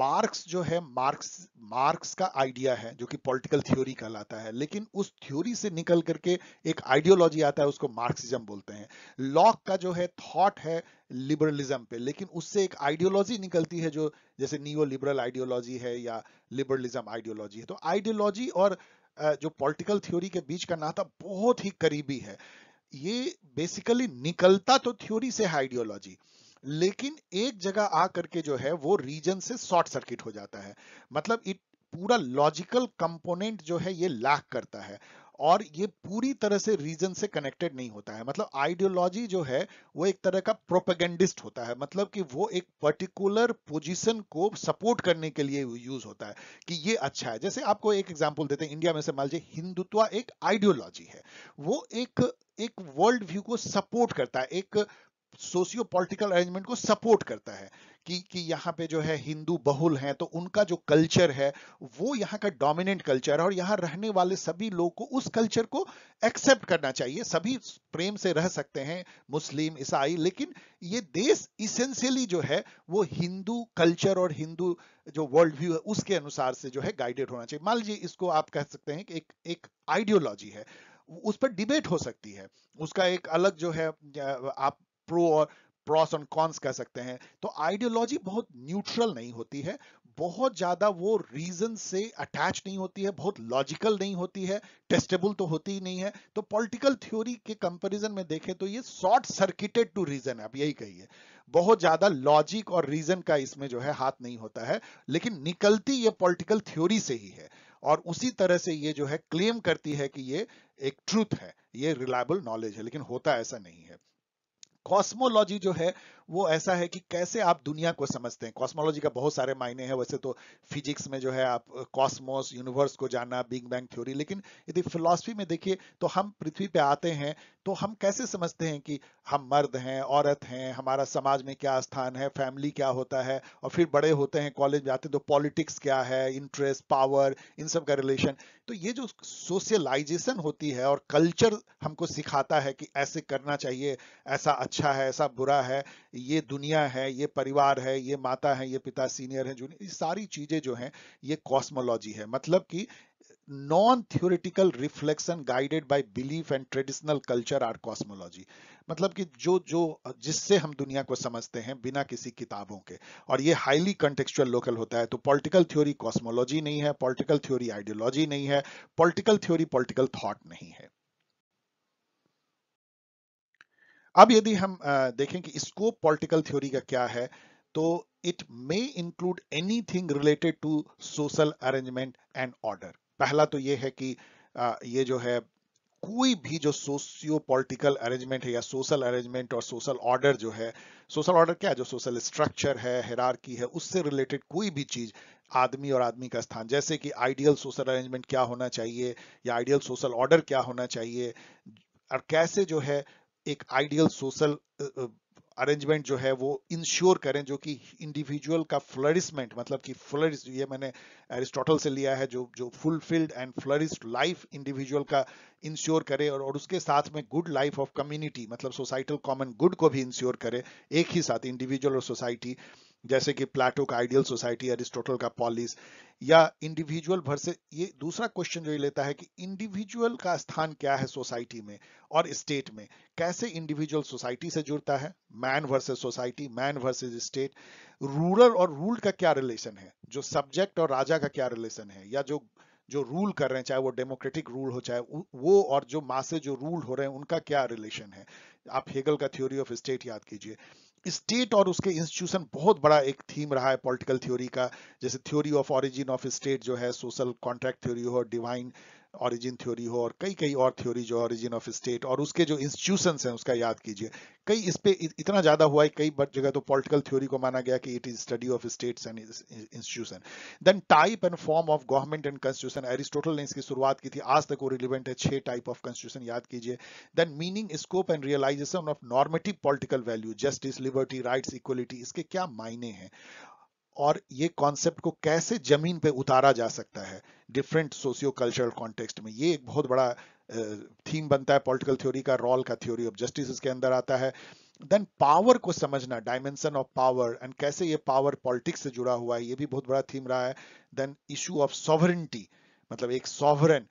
मार्क्स जो है मार्क्स मार्क्स का आइडिया है जो कि पॉलिटिकल थ्योरी कहलाता है लेकिन उस थ्योरी से निकल करके एक आइडियोलॉजी आता है उसको मार्क्सिज्म बोलते हैं लॉक का जो है थॉट है लिबरलिज्म पे लेकिन उससे एक आइडियोलॉजी निकलती है जो जैसे नियो लिबरल आइडियोलॉजी है या लिबरलिज्म आइडियोलॉजी है तो आइडियोलॉजी और जो पॉलिटिकल थ्योरी के बीच का नाता बहुत ही करीबी है ये बेसिकली निकलता तो थ्योरी से है आइडियोलॉजी लेकिन एक जगह आ करके जो है वो रीजन से शॉर्ट सर्किट हो जाता है मतलब इट पूरा लॉजिकल कंपोनेंट जो है ये लैक करता है और ये पूरी तरह से रीजन से कनेक्टेड नहीं होता है मतलब आइडियोलॉजी जो है वो एक तरह का प्रोपेगेंडिस्ट होता है मतलब कि वो एक पर्टिकुलर पोजीशन को सपोर्ट करने के लिए यूज होता है कि ये अच्छा है जैसे आपको एक एग्जाम्पल देते हैं इंडिया में से मान लीजिए हिंदुत्व एक आइडियोलॉजी है वो एक एक वर्ल्ड व्यू को सपोर्ट करता है एक सोशियो पॉलिटिकल अरेंजमेंट को सपोर्ट करता है कि कि यहाँ पे जो है हिंदू बहुल हैं तो उनका जो कल्चर है वो यहाँ का डोमिनेंट कल्चर है और यहाँ रहने वाले सभी लोग को उस कल्चर को एक्सेप्ट करना चाहिए सभी प्रेम से रह सकते हैं मुस्लिम ईसाई लेकिन ये देश इसेंशियली जो है वो हिंदू कल्चर और हिंदू जो वर्ल्ड व्यू है उसके अनुसार से जो है गाइडेड होना चाहिए मान लीजिए इसको आप कह सकते हैं कि एक एक आइडियोलॉजी है उस पर डिबेट हो सकती है उसका एक अलग जो है आप प्रो और प्रॉस और कॉन्स कह सकते हैं तो आइडियोलॉजी बहुत न्यूट्रल नहीं होती है बहुत ज्यादा वो रीजन से अटैच नहीं होती है बहुत लॉजिकल नहीं होती है टेस्टेबल तो होती ही नहीं है तो पॉलिटिकल थ्योरी के कंपैरिजन में देखें तो ये शॉर्ट सर्किटेड टू रीजन है आप यही कहिए बहुत ज्यादा लॉजिक और रीजन का इसमें जो है हाथ नहीं होता है लेकिन निकलती ये पॉलिटिकल थ्योरी से ही है और उसी तरह से ये जो है क्लेम करती है कि ये एक ट्रूथ है ये रिलायबल नॉलेज है लेकिन होता ऐसा नहीं है कॉस्मोलॉजी जो है वो ऐसा है कि कैसे आप दुनिया को समझते हैं कॉस्मोलॉजी का बहुत सारे मायने हैं वैसे तो फिजिक्स में जो है आप कॉस्मोस यूनिवर्स को जाना बिग बैंग थ्योरी लेकिन यदि फिलोसफी में देखिए तो हम पृथ्वी पे आते हैं तो हम कैसे समझते हैं कि हम मर्द हैं औरत हैं हमारा समाज में क्या स्थान है फैमिली क्या होता है और फिर बड़े होते हैं कॉलेज में आते हैं तो पॉलिटिक्स क्या है इंटरेस्ट पावर इन सब का रिलेशन तो ये जो सोशलाइजेशन होती है और कल्चर हमको सिखाता है कि ऐसे करना चाहिए ऐसा अच्छा है ऐसा बुरा है ये दुनिया है ये परिवार है ये माता है ये पिता सीनियर है जूनियर ये सारी चीजें जो हैं ये कॉस्मोलॉजी है मतलब कि non theoretical reflection guided by belief and traditional culture or cosmology मतलब कि जो जो जिससे हम दुनिया को समझते हैं बिना किसी किताबों के और ये हाईली कंटेक्चुअल लोकल होता है तो पॉलिटिकल थ्योरी कॉस्मोलॉजी नहीं है पॉलिटिकल थ्योरी आइडियोलॉजी नहीं है पॉलिटिकल थ्योरी पॉलिटिकल थॉट नहीं है अब यदि हम देखें कि स्कोप पॉलिटिकल थ्योरी का क्या है तो it may include anything related to social arrangement and order पहला तो ये है कि ये जो है कोई भी जो सोशियो पॉलिटिकल अरेंजमेंट है या सोशल अरेंजमेंट और सोशल ऑर्डर जो है सोशल ऑर्डर क्या है जो सोशल स्ट्रक्चर है हेरारकी है उससे रिलेटेड कोई भी चीज आदमी और आदमी का स्थान जैसे कि आइडियल सोशल अरेंजमेंट क्या होना चाहिए या आइडियल सोशल ऑर्डर क्या होना चाहिए और कैसे जो है एक आइडियल सोशल अरेंजमेंट जो है वो इंश्योर करें जो कि इंडिविजुअल का फ्लरिशमेंट मतलब कि फ्लरिश ये मैंने एरिस्टोटल से लिया है जो जो fulfilled and flourish life individual का इंश्योर करे और, और उसके साथ में गुड लाइफ ऑफ कम्युनिटी मतलब सोसाइटल कॉमन गुड को भी इंश्योर करे एक ही साथ इंडिविजुअल और सोसाइटी जैसे कि प्लेटो का आइडियल सोसाइटी अरिस्टोटल का पॉलिस या इंडिविजुअल भर से ये दूसरा क्वेश्चन जो ये लेता है कि इंडिविजुअल का स्थान क्या है सोसाइटी में और स्टेट में कैसे इंडिविजुअल सोसाइटी से जुड़ता है man versus society man versus state ruler और रूल का क्या रिलेशन है जो सब्जेक्ट और राजा का क्या रिलेशन है या जो जो रूल कर रहे हैं चाहे वो डेमोक्रेटिक रूल हो चाहे वो और जो मासे जो रूल हो रहे हैं उनका क्या रिलेशन है आप हेगल का थ्योरी ऑफ स्टेट याद कीजिए स्टेट और उसके इंस्टीट्यूशन बहुत बड़ा एक थीम रहा है पॉलिटिकल थ्योरी का जैसे theory of origin of state जो है सोशल कॉन्ट्रैक्ट थ्योरी हो डिवाइन ऑरिजिन थ्योरी हो और कई कई और थ्योरी जो ऑरिजिन ऑफ स्टेट और उसके जो इंस्टीट्यूशन हैं उसका याद कीजिए कई इस पे इतना ज़्यादा हुआ है कई जगह तो पॉलिटिकल थ्योरी को माना गया कि it is study of states and institution then type and form of government and constitution Aristotle ने इसकी शुरुआत की थी आज तक वो रिलिवेंट है छह टाइप ऑफ कॉन्स्टिट्यूशन याद कीजिए then meaning scope and realisation of normative political value justice liberty rights equality इसके क्या मायने हैं और ये कॉन्सेप्ट को कैसे जमीन पे उतारा जा सकता है डिफरेंट सोशियो कल्चरल कॉन्टेक्स्ट में ये एक बहुत बड़ा थीम बनता है पॉलिटिकल थ्योरी का रोल का थ्योरी ऑफ जस्टिस इसके अंदर आता है देन पावर को समझना डायमेंशन ऑफ पावर एंड कैसे ये पावर पॉलिटिक्स से जुड़ा हुआ है ये भी बहुत बड़ा थीम रहा है देन इशू ऑफ सॉवरिटी मतलब एक सॉवरन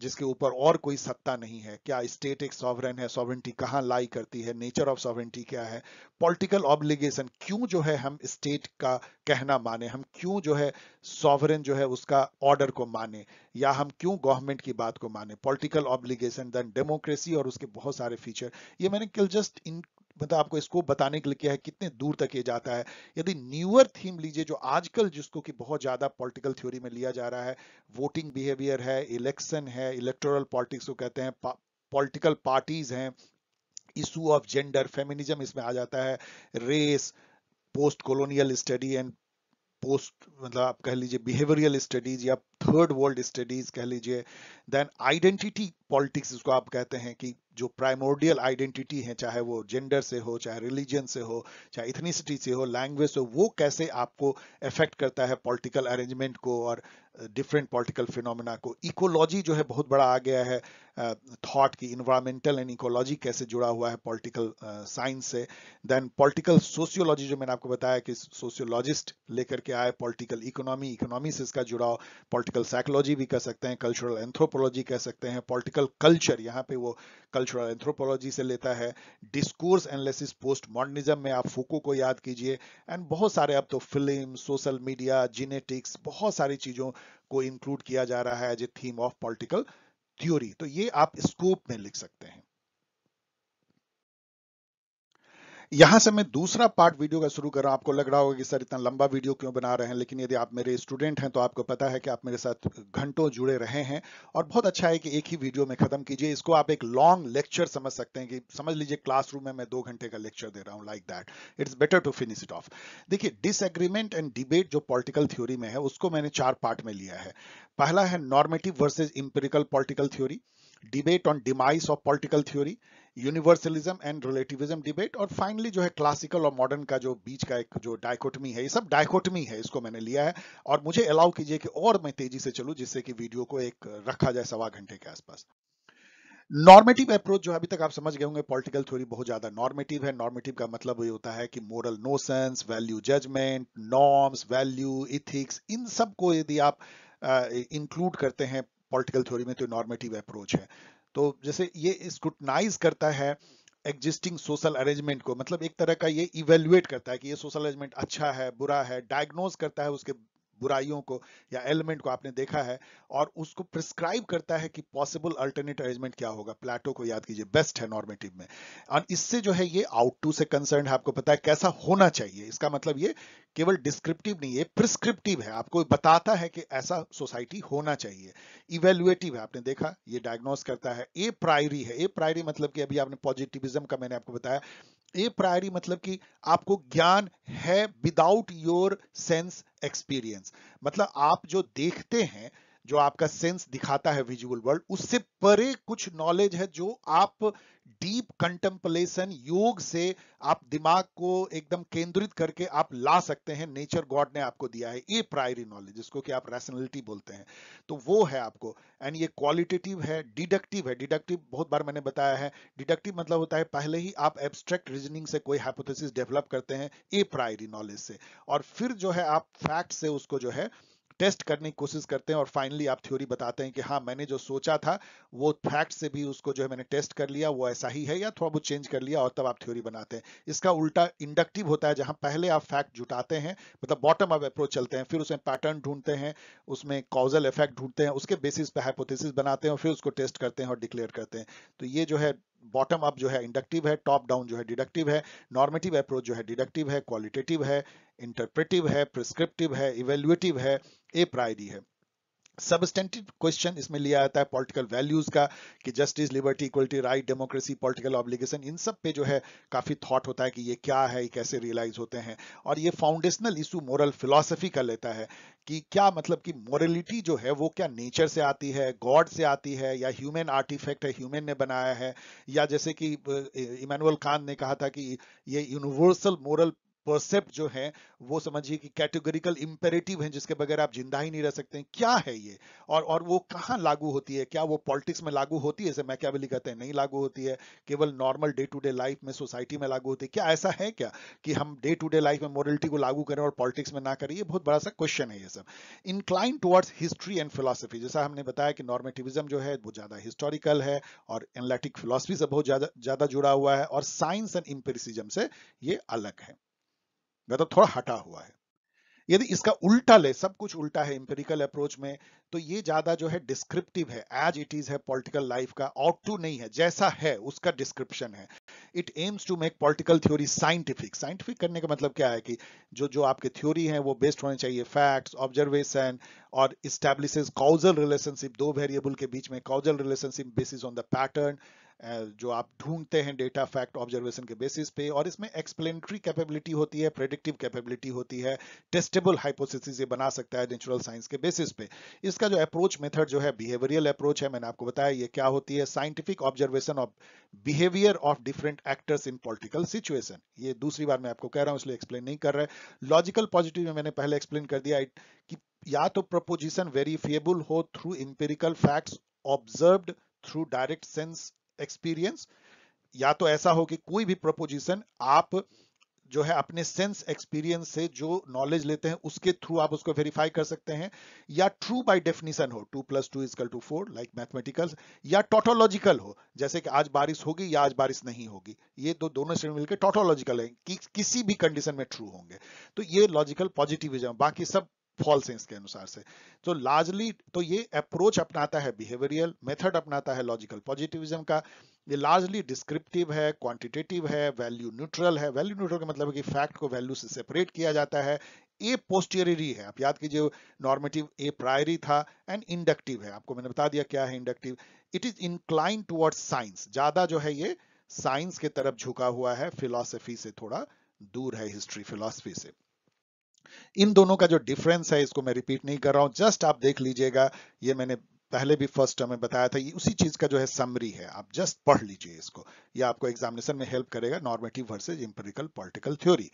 जिसके ऊपर और कोई सत्ता नहीं है क्या स्टेट एक सॉवरन है सॉवरेंटी कहाँ लाई करती है नेचर ऑफ सॉवरेंटी क्या है पॉलिटिकल ऑब्लिगेशन क्यों जो है हम स्टेट का कहना माने हम क्यों जो है सॉवरन जो है उसका ऑर्डर को माने या हम क्यों गवर्नमेंट की बात को माने पॉलिटिकल ऑब्लिगेशन देन डेमोक्रेसी और उसके बहुत सारे फीचर ये मैंने कल जस्ट इन मतलब आपको स्कोप बताने के लिए किया है कितने दूर तक ये जाता है यदि न्यूअर थीम लीजिए जो आजकल जिसको कि बहुत ज़्यादा पॉलिटिकल थ्योरी में लिया जा रहा है वोटिंग बिहेवियर है इलेक्शन है इलेक्टोरल पॉलिटिक्स को कहते हैं पॉलिटिकल पार्टीज हैं इशू ऑफ जेंडर फेमिनिज्म इसमें आ जाता है race post colonial study and post मतलब आप कह लीजिए बिहेवियरल स्टडीज या थर्ड वर्ल्ड स्टडीज कह लीजिए देन आइडेंटिटी पॉलिटिक्स इसको आप कहते हैं कि जो प्राइमोडियल आइडेंटिटी है चाहे वो जेंडर से हो चाहे रिलीजन से हो चाहे इथनिसिटी से हो लैंग्वेज से हो वो कैसे आपको इफेक्ट करता है पॉलिटिकल अरेंजमेंट को और डिफरेंट पॉलिटिकल फिनोमिना को इकोलॉजी जो है बहुत बड़ा आ गया है थॉट uh, की इन्वायरमेंटल एंड इकोलॉजी कैसे जुड़ा हुआ है पॉलिटिकल साइंस uh, से देन पॉलिटिकल सोशियोलॉजी जो मैंने आपको बताया कि सोशियोलॉजिस्ट लेकर के आए पॉलिटिकल इकोनॉमी इकोनॉमी से इसका जुड़ाव पॉलिटिकल साइकोलॉजी भी कह सकते हैं कल्चरल एंथ्रोपोलॉजी कह सकते हैं पॉलिटिकल कल्चर यहाँ पे वो कल्चरल एंथ्रोपोलॉजी से लेता है डिस्कोर्स एनालिसिस पोस्ट मॉडर्निज्म में आप फूको को याद कीजिए एंड बहुत सारे अब तो फिल्म सोशल मीडिया जीनेटिक्स बहुत सारी चीज़ों को इंक्लूड किया जा रहा है as a theme of political theory तो ये आप स्कोप में लिख सकते हैं यहां से मैं दूसरा पार्ट वीडियो का शुरू कर रहा हूं आपको लग रहा होगा कि सर इतना लंबा वीडियो क्यों बना रहे हैं लेकिन यदि आप मेरे स्टूडेंट हैं तो आपको पता है कि आप मेरे साथ घंटों जुड़े रहे हैं और बहुत अच्छा है कि एक ही वीडियो में खत्म कीजिए इसको आप एक लॉन्ग लेक्चर समझ सकते हैं कि समझ लीजिए क्लासरूम में मैं दो घंटे का लेक्चर दे रहा हूँ like that it's better to finish it off देखिए डिसएग्रीमेंट एंड डिबेट जो पॉलिटिकल थ्योरी में है उसको मैंने चार पार्ट में लिया है पहला है normative versus empirical political theory debate on demise of political theory universalism and relativism debate और फाइनली जो है क्लासिकल और मॉडर्न का जो बीच का एक जो डायकोटमी है ये सब डायकोटमी है इसको मैंने लिया है और मुझे अलाउ कीजिए कि और मैं तेजी से चलूं जिससे कि वीडियो को एक रखा जाए सवा घंटे के आसपास नॉर्मेटिव अप्रोच जो अभी तक आप समझ गए होंगे पॉलिटिकल थ्योरी बहुत ज्यादा नॉर्मेटिव है नॉर्मेटिव का मतलब ये होता है कि moral nonsense value judgement norms value ethics इन सब को यदि आप इंक्लूड करते हैं पॉलिटिकल थ्योरी में तो नॉर्मेटिव अप्रोच है तो जैसे ये स्क्रूटनाइज करता है एग्जिस्टिंग सोशल अरेंजमेंट को मतलब एक तरह का ये इवेल्युएट करता है कि ये सोशल अरेंजमेंट अच्छा है बुरा है डायग्नोज करता है उसके बुराइयों को या एलिमेंट को आपने देखा है और उसको प्रिस्क्राइब करता है कि पॉसिबल अल्टरनेट अरेंजमेंट क्या होगा प्लेटो को याद कीजिए बेस्ट है नॉर्मेटिव में और इससे जो है ये आउट टू से कंसर्न है आपको पता है कैसा होना चाहिए इसका मतलब ये केवल डिस्क्रिप्टिव नहीं है प्रिस्क्रिप्टिव है आपको बताता है कि ऐसा सोसाइटी होना चाहिए इवेल्युएटिव है आपने देखा ये डायग्नोस करता है ए प्रायरी है ए प्रायरी मतलब कि अभी आपने पॉजिटिविज्म का मैंने आपको बताया ए प्रायरी मतलब कि आपको ज्ञान है विदाउट योर सेंस एक्सपीरियंस मतलब आप जो देखते हैं जो आपका सेंस दिखाता है विजुअल वर्ल्ड उससे परे कुछ नॉलेज है जो आप डीप कंटेम्पलेशन योग से आप दिमाग को एकदम केंद्रित करके आप ला सकते हैं नेचर गॉड ने आपको दिया है ये प्रायरी नॉलेज जिसको कि आप रैशनलिटी बोलते हैं तो वो है आपको एंड ये क्वालिटेटिव है डिडक्टिव है डिडक्टिव बहुत बार मैंने बताया है डिडक्टिव मतलब होता है पहले ही आप एब्स्ट्रैक्ट रीजनिंग से कोई हाइपोथेसिस डेवलप करते हैं ए प्रायरी नॉलेज से और फिर जो है आप फैक्ट से उसको जो है टेस्ट करने की कोशिश करते हैं और फाइनली आप थ्योरी बताते हैं कि हाँ मैंने जो सोचा था वो फैक्ट से भी उसको जो है मैंने टेस्ट कर लिया वो ऐसा ही है या थोड़ा बहुत चेंज कर लिया और तब आप थ्योरी बनाते हैं इसका उल्टा इंडक्टिव होता है जहां पहले आप फैक्ट जुटाते हैं मतलब बॉटम अप अप्रोच चलते हैं फिर उसमें पैटर्न ढूंढते हैं उसमें कॉजल इफेक्ट ढूंढते हैं उसके बेसिस पे हाइपोथेसिस बनाते हैं फिर उसको टेस्ट करते हैं और डिक्लेयर करते हैं तो ये जो है बॉटम अप जो है इंडक्टिव है टॉप डाउन जो है डिडक्टिव है नॉर्मेटिव अप्रोच जो है डिडक्टिव है क्वालिटेटिव है इंटरप्रेटिव है प्रिस्क्रिप्टिव है इवेल्युएटिव है ए प्रायरी है सबस्टेंटिव क्वेश्चन इसमें लिया जाता है पॉलिटिकल वैल्यूज का कि justice liberty equality right democracy political obligation इन सब पे जो है काफी थॉट होता है कि ये क्या है ये कैसे रियलाइज होते हैं और ये फाउंडेशनल इशू मॉरल फिलोसफी का लेता है कि क्या मतलब कि मॉरलिटी जो है वो क्या नेचर से आती है गॉड से आती है या ह्यूमन आर्टिफैक्ट है ह्यूमन ने बनाया है या जैसे कि इमानुअल खान ने कहा था कि ये यूनिवर्सल मॉरल परसेप्ट जो है वो समझिए कि कैटेगोरिकल इंपेरेटिव है जिसके बगैर आप जिंदा ही नहीं रह सकते हैं क्या है ये और और वो कहाँ लागू होती है क्या वो पॉलिटिक्स में लागू होती है जैसे मैं कहते हैं नहीं लागू होती है केवल normal day to day life में सोसाइटी में लागू होती है क्या ऐसा है क्या कि हम डे टू डे लाइफ में मॉरलिटी को लागू करें और पॉलिटिक्स में ना करें ये बहुत बड़ा सा क्वेश्चन है ये सब incline towards history and philosophy जैसा हमने बताया कि नॉर्मेटिविज्म जो है वो ज्यादा हिस्टोरिकल है और एनालिटिक फिलोसफी से बहुत ज्यादा जुड़ा हुआ है और साइंस एंड इंपेरिसिज्म से ये अलग है मतलब थोड़ा हटा हुआ है यदि इसका उल्टा ले सब कुछ उल्टा है इंपेरिकल अप्रोच में तो ये ज्यादा जो है डिस्क्रिप्टिव है एज इट इज है पॉलिटिकल लाइफ का आउट टू तो नहीं है जैसा है उसका डिस्क्रिप्शन है it aims to make political theory scientific scientific करने का मतलब क्या है कि जो जो आपके थ्योरी है वो बेस्ड होने चाहिए फैक्ट्स ऑब्जर्वेशन और इस्टेब्लिशेज कॉजल रिलेशनशिप दो वेरिएबल के बीच में causal relationship basis on the pattern जो आप ढूंढते हैं डेटा फैक्ट ऑब्जर्वेशन के बेसिस पे और इसमें एक्सप्लेनेटरी कैपेबिलिटी होती है प्रेडिक्टिव कैपेबिलिटी होती है टेस्टेबल हाइपोसिस ये बना सकता है नेचुरल साइंस के बेसिस पे इसका जो अप्रोच मेथड जो है बिहेवियरल अप्रोच है मैंने आपको बताया ये क्या होती है scientific observation of behaviour of different actors in political situation ये दूसरी बार मैं आपको कह रहा हूँ इसलिए एक्सप्लेन नहीं कर रहा है लॉजिकल पॉजिटिव में मैंने पहले एक्सप्लेन कर दिया कि या तो प्रपोजिशन वेरीफिएबल हो through empirical facts observed through direct sense experience या तो ऐसा हो कि कोई भी प्रपोजिशन आप जो है अपने सेंस एक्सपीरियंस से जो नॉलेज लेते हैं उसके थ्रू आप उसको वेरीफाई कर सकते हैं या ट्रू बाय डेफिनेशन हो two plus two is equal to four like mathematical या टोटोलॉजिकल हो जैसे कि आज बारिश होगी या आज बारिश नहीं होगी ये दो दोनों श्रेणी मिलकर टोटोलॉजिकल है कि, किसी भी कंडीशन में ट्रू होंगे तो ये लॉजिकल पॉजिटिविज्म बाकी सब फॉल्स है इसके अनुसार से तो लार्जली तो ये अप्रोच अपनाता है बिहेवियरियल मेथड अपनाता है लॉजिकल पॉजिटिविज्म का ये लार्जली डिस्क्रिप्टिव है क्वांटिटेटिव है वैल्यू न्यूट्रल है वैल्यू न्यूट्रल का मतलब है कि फैक्ट को वैल्यू से सेपरेट किया जाता है ए पोस्टियरी है आप याद कीजिए नॉर्मेटिव ए प्रायरी था एंड इंडक्टिव है आपको मैंने बता दिया क्या है inductive it is incline towards science ज्यादा जो है ये साइंस के तरफ झुका हुआ है फिलोसफी से थोड़ा दूर है हिस्ट्री फिलोसफी से इन दोनों का जो डिफरेंस है इसको मैं रिपीट नहीं कर रहा हूं जस्ट आप देख लीजिएगा ये मैंने पहले भी फर्स्ट टर्म में बताया था ये उसी चीज का जो है समरी है आप जस्ट पढ़ लीजिए इसको ये आपको एग्जामिनेशन में हेल्प करेगा normative versus empirical political theory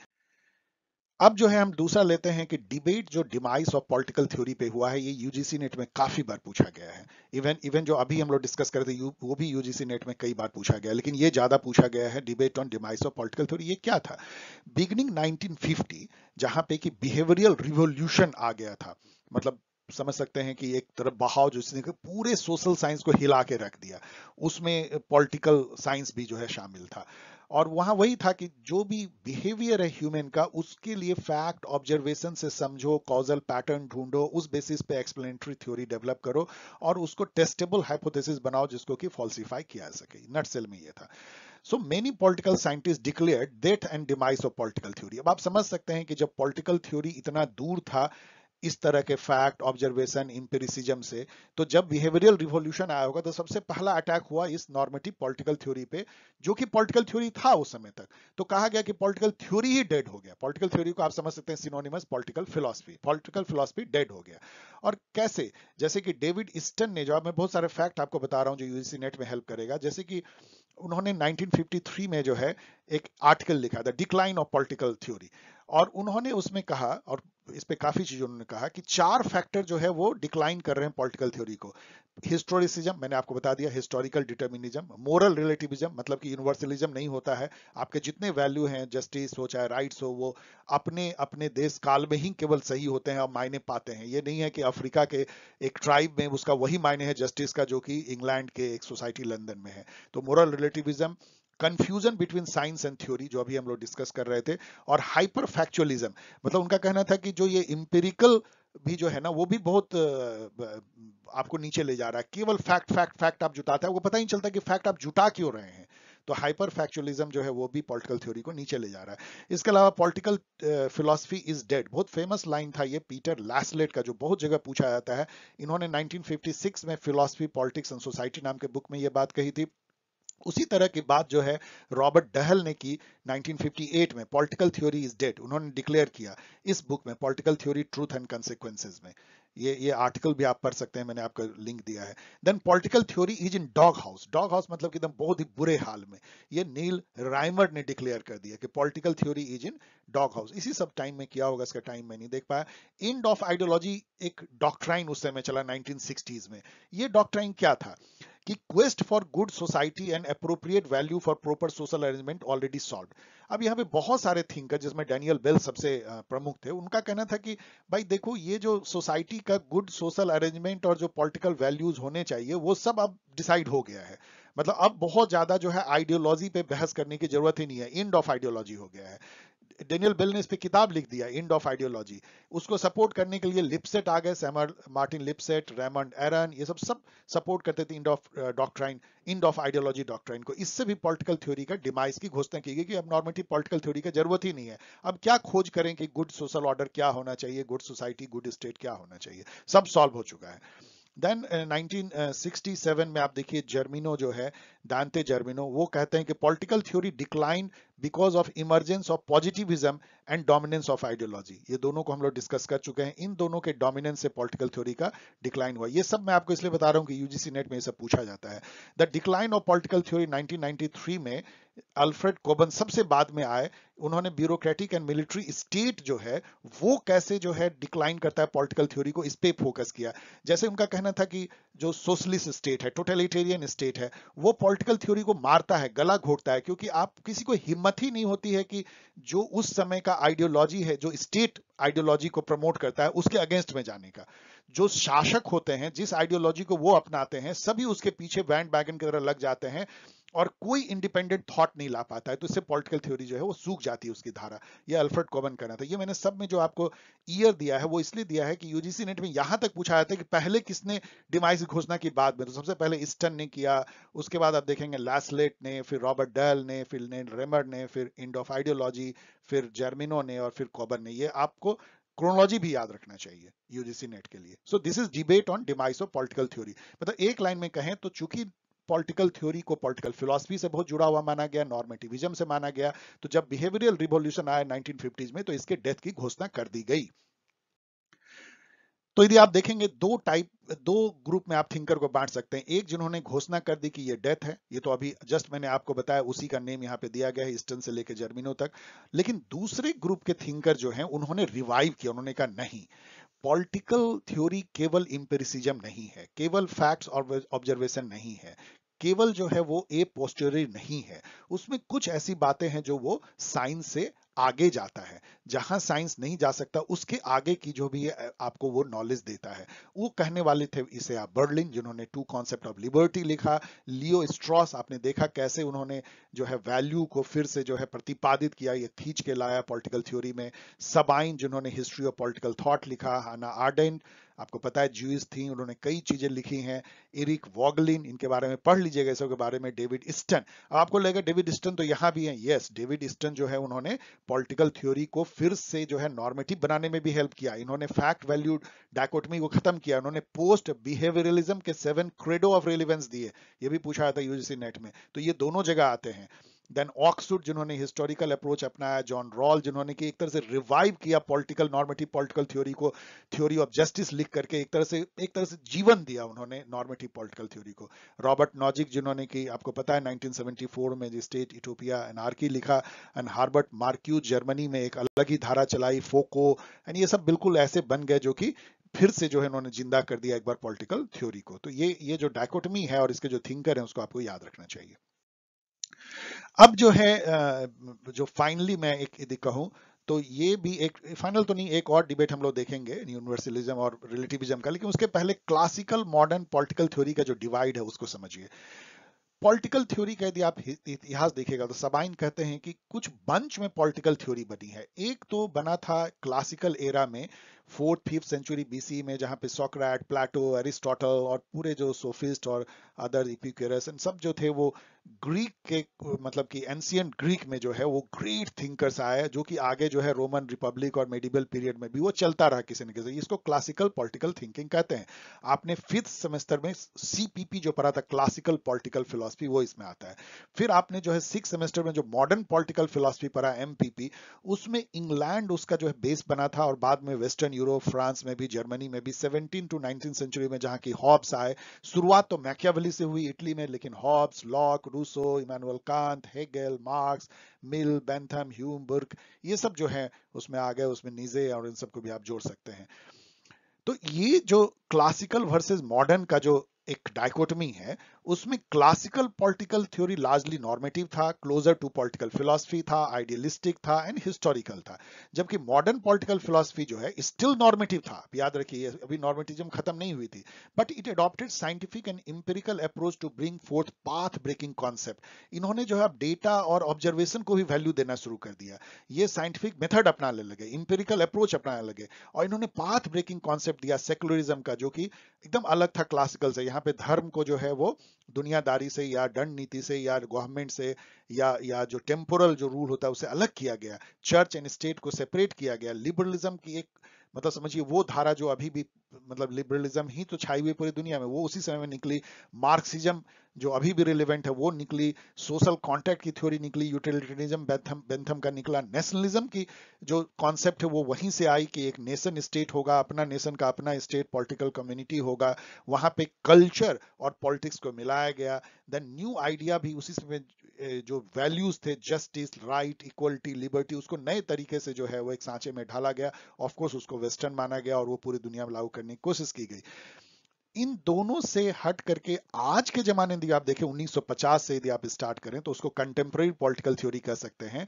अब जो है हम दूसरा लेते हैं कि डिबेट जो डिमाइस ऑफ पॉलिटिकल थ्योरी पे हुआ है ये यूजीसी नेट में काफी बार पूछा गया है इवन इवन जो अभी हम लोग डिस्कस रहे थे वो भी यूजीसी नेट में कई बार पूछा गया लेकिन ये ज्यादा पूछा गया है debate on demise of political theory ये क्या था बिगनिंग नाइनटीन जहां पे कि बिहेवियल रिवोल्यूशन आ गया था मतलब समझ सकते हैं कि एक तरफ बहाव जिसने पूरे सोशल साइंस को हिला के रख दिया उसमें पॉलिटिकल साइंस भी जो है शामिल था और वहां वही था कि जो भी बिहेवियर है ह्यूमन का उसके लिए फैक्ट ऑब्जर्वेशन से समझो कॉजल पैटर्न ढूंढो उस बेसिस पे एक्सप्लेनेटरी थ्योरी डेवलप करो और उसको टेस्टेबल हाइपोथेसिस बनाओ जिसको कि फॉल्सिफाई किया जा सके नटसेल में ये था so many political scientist declare death and demise of political theory अब आप समझ सकते हैं कि जब पॉलिटिकल थ्योरी इतना दूर था इस तरह के फैक्ट ऑब्जर्वेशन इंपेरिसिज्म से तो जब बिहेवियरल रिवोल्यूशन आया होगा तो सबसे पहला अटैक हुआ इस नॉर्मेटिव पॉलिटिकल थ्योरी पे जो कि पॉलिटिकल थ्योरी था उस समय तक तो कहा गया कि पॉलिटिकल थ्योरी ही डेड हो गया पॉलिटिकल थ्योरी को आप समझ सकते हैं synonymous political philosophy political philosophy dead हो गया और कैसे जैसे कि डेविड इस्टन ने जो मैं बहुत सारे फैक्ट आपको बता रहा हूँ जो यूजीसी नेट में हेल्प करेगा जैसे कि उन्होंने 1953 में जो है एक आर्टिकल लिखा था डिक्लाइन ऑफ पॉलिटिकल थ्योरी और उन्होंने उसमें कहा और इस पे काफी चीजों उन्होंने कहा कि चार फैक्टर जो है वो डिक्लाइन कर रहे हैं पॉलिटिकल थ्योरी को हिस्टोरिसिज्म मैंने आपको बता दिया हिस्टोरिकल डिटर्मिनिज्म मोरल रिलेटिविज्म मतलब कि यूनिवर्सलिज्म नहीं होता है आपके जितने वैल्यू हैं जस्टिस हो चाहे राइट्स हो वो अपने अपने देश काल में ही केवल सही होते हैं और मायने पाते हैं ये नहीं है कि अफ्रीका के एक ट्राइब में उसका वही मायने है जस्टिस का जो कि इंग्लैंड के एक सोसाइटी लंदन में है तो moral relativism confusion between science and theory जो अभी हम लोग डिस्कस कर रहे थे और हाइपर फैक्चुअलिज्म मतलब उनका कहना था कि जो ये इंपेरिकल भी जो है ना वो भी बहुत आपको नीचे ले जा रहा है केवल फैक्ट फैक्ट फैक्ट आप जुटाता है वो पता ही नहीं चलता कि फैक्ट आप जुटा क्यों रहे हैं तो हाइपर फैक्चुअलिज्म जो है वो भी पॉलिटिकल थ्योरी को नीचे ले जा रहा है इसके अलावा पॉलिटिकल फिलोसफी इज डेड बहुत फेमस लाइन था ये पीटर लैसलेट का जो बहुत जगह पूछा जाता है इन्होंने 1956 में फिलोसफी पॉलिटिक्स एंड सोसाइटी नाम के बुक में ये बात कही थी उसी तरह की बात जो है रॉबर्ट डहल ने की 1958 में पॉलिटिकल थ्योरी इज डेड उन्होंने डिक्लेयर किया इस बुक में political theory truth and consequences में ये ये आर्टिकल भी आप पढ़ सकते हैं मैंने आपका लिंक दिया है then political theory is in dog house dog house मतलब एकदम बहुत ही बुरे हाल में ये नील राइमर ने डिक्लेयर कर दिया कि political theory is in dog house इसी सब टाइम में किया होगा इसका टाइम मैं नहीं देख पाया एंड ऑफ आइडियोलॉजी एक डॉक्ट्राइन उस समय चला नाइनटीन में ये डॉक्ट्राइन क्या था कि quest for good society and appropriate value for proper social arrangement already solve अब यहाँ पे बहुत सारे थिंकर जिसमें डैनियल बेल सबसे प्रमुख थे उनका कहना था कि भाई देखो ये जो सोसाइटी का गुड सोशल अरेंजमेंट और जो पॉलिटिकल वैल्यूज होने चाहिए वो सब अब डिसाइड हो गया है मतलब अब बहुत ज्यादा जो है आइडियोलॉजी पे बहस करने की जरूरत ही नहीं है एंड ऑफ आइडियोलॉजी हो गया है डेनियल बेल ने इस पर किताब लिख दिया इंड ऑफ आइडियोलॉजी उसको सपोर्ट करने के लिए लिपसेट आ गए मार्टिन लिपसेट रेमंड एरन ये सब सब सपोर्ट करते थे end of doctrine end of ideology doctrine को इससे भी पॉलिटिकल थ्योरी का डिमाइस की घोषणा की गई कि अब नॉर्मेटिव पॉलिटिकल थ्योरी का जरूरत ही नहीं है अब क्या खोज करें कि गुड सोशल ऑर्डर क्या होना चाहिए गुड सोसाइटी गुड स्टेट क्या होना चाहिए सब सॉल्व हो चुका है देन 1967 uh, uh, में आप देखिए जर्मिनो जो है दानते जर्मिनो वो कहते हैं कि political theory decline because of emergence of positivism and dominance of ideology ये दोनों को हम लोग डिस्कस कर चुके हैं इन दोनों के डोमिनेंस से पॉलिटिकल थ्योरी का डिक्लाइन हुआ ये सब मैं आपको इसलिए बता रहा हूँ कि यूजीसी नेट में ये सब पूछा जाता है the decline of political theory nineteen में अल्फ्रेड कोबन सबसे बाद में आए उन्होंने ब्यूरोक्रेटिक एंड मिलिट्री स्टेट जो है वो कैसे जो है डिक्लाइन करता है पॉलिटिकल थ्योरी को इस पर फोकस किया जैसे उनका कहना था कि जो सोशलिस्ट स्टेट है टोटलिटेरियन स्टेट है वो पॉलिटिकल थ्योरी को मारता है गला घोटता है क्योंकि आप किसी को हिम्मत ही नहीं होती है कि जो उस समय का आइडियोलॉजी है जो स्टेट आइडियोलॉजी को प्रमोट करता है उसके अगेंस्ट में जाने का जो शासक होते हैं जिस आइडियोलॉजी को वो अपनाते हैं सभी उसके पीछे बैंड बैगन की तरह लग जाते हैं और कोई इंडिपेंडेंट थॉट नहीं ला पाता है तो इससे पॉलिटिकल थ्योरी जो है वो सूख जाती है उसकी धारा ये अल्फ्रेड कॉमन करना था ये मैंने सब में जो आपको ईयर दिया है वो इसलिए दिया है कि यूजीसी नेट में यहां तक पूछा जाता है कि पहले किसने डिमाइस घोषणा की बाद में तो सबसे पहले इस्टन ने किया उसके बाद आप देखेंगे लैसलेट ने फिर रॉबर्ट डल ने फिर ने रेमर ने फिर इंड ऑफ आइडियोलॉजी फिर जर्मिनो ने और फिर कॉबन ने ये आपको क्रोनोलॉजी भी याद रखना चाहिए यूजीसी नेट के लिए so this is debate on demise of political theory मतलब एक लाइन में कहें तो चूंकि पॉलिटिकल थ्योरी को पॉलिटिकल फिलोसफी से बहुत जुड़ा हुआ माना गया नॉर्मेटिविज्म से माना गया तो जब बिहेवियरल रिवोल्यूशन आया 1950s में तो इसके डेथ की घोषणा कर दी गई तो यदि आप देखेंगे दो टाइप दो ग्रुप में आप थिंकर को बांट सकते हैं एक जिन्होंने घोषणा कर दी कि ये डेथ है ये तो अभी जस्ट मैंने आपको बताया उसी का नेम यहाँ पे दिया गया है ईस्टर्न से लेकर जर्मिनो तक लेकिन दूसरे ग्रुप के थिंकर जो हैं उन्होंने रिवाइव किया उन्होंने कहा नहीं पॉलिटिकल थ्योरी केवल इम्पेरिसिज्म नहीं है केवल फैक्ट्स और ऑब्जर्वेशन नहीं है केवल जो है वो ए पोस्टरी नहीं है उसमें कुछ ऐसी बातें हैं जो वो साइंस से आगे जाता है जहां साइंस नहीं जा सकता उसके आगे की जो भी आपको वो नॉलेज देता है वो कहने वाले थे इसे आप बर्लिन जिन्होंने टू कॉन्सेप्ट ऑफ लिबर्टी लिखा लियो स्ट्रॉस आपने देखा कैसे उन्होंने जो है वैल्यू को फिर से जो है प्रतिपादित किया ये खींच के लाया पॉलिटिकल थ्योरी में सबाइन जिन्होंने हिस्ट्री ऑफ पॉलिटिकल थॉट लिखा हाना आर्डेंट आपको पता है ज्यूस थी उन्होंने कई चीजें लिखी हैं इरिक वॉगलिन इनके बारे में पढ़ लीजिएगा इसके बारे में डेविड स्टन आपको लगेगा डेविड स्टन तो यहाँ भी है यस डेविड स्टन जो है उन्होंने पॉलिटिकल थ्योरी को फिर से जो है नॉर्मेटिव बनाने में भी हेल्प किया इन्होंने फैक्ट वैल्यू डायकोटमी को खत्म किया उन्होंने पोस्ट बिहेवियरलिज्म के सेवन क्रेडो ऑफ रेलिवेंस दिए ये भी पूछा था यूजीसी नेट में तो ये दोनों जगह आते हैं देन ऑक्सफोर्ड जिन्होंने हिस्टोरिकल अप्रोच अपनाया जॉन रॉल जिन्होंने कि एक तरह से रिवाइव किया पॉलिटिकल नॉर्मेटिव पॉलिटिकल थ्योरी को थ्योरी ऑफ जस्टिस लिख करके एक तरह से एक तरह से जीवन दिया उन्होंने नॉर्मेटिव पॉलिटिकल थ्योरी को रॉबर्ट नॉजिक जिन्होंने कि आपको पता है 1974 में स्टेट इटोपिया आर्की लिखा एंड हार्बर्ट मार्क्यू जर्मनी में एक अलग ही धारा चलाई फोको एंड ये सब बिल्कुल ऐसे बन गए जो कि फिर से जो है उन्होंने जिंदा कर दिया एक बार पॉलिटिकल थ्योरी को तो ये ये जो डायकोटमी है और इसके जो थिंकर है उसको आपको याद रखना चाहिए अब जो है जो फाइनली मैं एक यदि कहूँ तो ये भी एक फाइनल तो नहीं एक और डिबेट हम लोग देखेंगे यूनिवर्सलिज्म और रिलेटिविज्म का लेकिन उसके पहले क्लासिकल मॉडर्न पॉलिटिकल थ्योरी का जो डिवाइड है उसको समझिए पॉलिटिकल थ्योरी का यदि आप इतिहास देखेगा तो सबाइन कहते हैं कि कुछ बंच में पॉलिटिकल थ्योरी बनी है एक तो बना था क्लासिकल एरा में फोर्थ फिफ्थ सेंचुरी बीसी में जहाँ पे सोक्राट प्लाटो एरिस्टोटल और पूरे जो सोफिस्ट और अदर इपिक्यूरस सब जो थे वो ग्रीक के मतलब कि एंशियंट ग्रीक में जो है वो ग्रेट थिंकर्स आए जो कि आगे जो है रोमन रिपब्लिक और मेडिबल पीरियड में भी वो चलता रहा किसी न किसी इसको क्लासिकल पॉलिटिकल थिंकिंग कहते हैं आपने फिफ्थ सेमेस्टर में सीपीपी जो पढ़ा था क्लासिकल पॉलिटिकल फिलोसफी वो इसमें आता है फिर आपने जो है सिक्स सेमेस्टर में जो मॉडर्न पॉलिटिकल फिलोसफी पढ़ा एम उसमें इंग्लैंड उसका जो है बेस बना था और बाद में वेस्टर्न यूरोप फ्रांस में भी जर्मनी में भी सेवनटीन टू नाइनटीन सेंचुरी में जहां की हॉब्स आए शुरुआत तो मैकियावली से हुई इटली में लेकिन Hobbes Locke Rousseau Immanuel Kant Hegel Marx Mill Bentham Hume Burke ये सब जो है उसमें आ गए उसमें निजे और इन सबको भी आप जोड़ सकते हैं तो ये जो क्लासिकल वर्सेज मॉडर्न का जो एक डायकोटमी है उसमें classical political theory largely normative था क्लोजर टू पॉलिटिकल फिलोसफी था आइडियलिस्टिक था एंड हिस्टोरिकल था जबकि मॉडर्न पॉलिटिकल फिलोसफी जो है स्टिल नॉर्मेटिव था याद रखिए अभी नॉर्मेटिज्म खत्म नहीं हुई थी but it adopted scientific and empirical approach to bring forth path breaking concept इन्होंने जो है अब डेटा और ऑब्जर्वेशन को भी वैल्यू देना शुरू कर दिया ये साइंटिफिक मेथड अपनाने लगे इंपेरिकल अप्रोच अपनाने लगे और इन्होंने पाथ ब्रेकिंग कॉन्सेप्ट दिया सेकुलरिज्म का जो कि एकदम अलग था क्लासिकल से यहाँ पे धर्म को जो है वो दुनियादारी से या दंड नीति से या गवर्नमेंट से या या जो टेम्पोरल जो रूल होता है उसे अलग किया गया चर्च एंड स्टेट को सेपरेट किया गया लिबरलिज्म की एक मतलब समझिए वो धारा जो अभी भी मतलब लिबरलिज्म ही तो छाई हुई पूरी दुनिया में वो उसी समय में निकली मार्क्सिज्म जो अभी भी रिलेवेंट है वो निकली सोशल कॉन्टैक्ट की थ्योरी निकली यूटिलिटरिज्म बेंथम का निकला नेशनलिज्म की जो कॉन्सेप्ट है वो वहीं से आई कि एक नेशन स्टेट होगा अपना नेशन का अपना स्टेट पॉलिटिकल कम्युनिटी होगा वहां पे कल्चर और पॉलिटिक्स को मिलाया गया देन न्यू आइडिया भी उसी समय जो वैल्यूज थे जस्टिस राइट इक्वलिटी लिबर्टी उसको नए तरीके से जो है वो एक सांचे में ढाला गया ऑफकोर्स उसको वेस्टर्न माना गया और वो पूरी दुनिया में लागू करने की कोशिश की गई इन दोनों से हट करके आज के जमाने यदि आप देखें 1950 से यदि आप स्टार्ट करें तो उसको कंटेम्प्रेरी पॉलिटिकल थ्योरी कह सकते हैं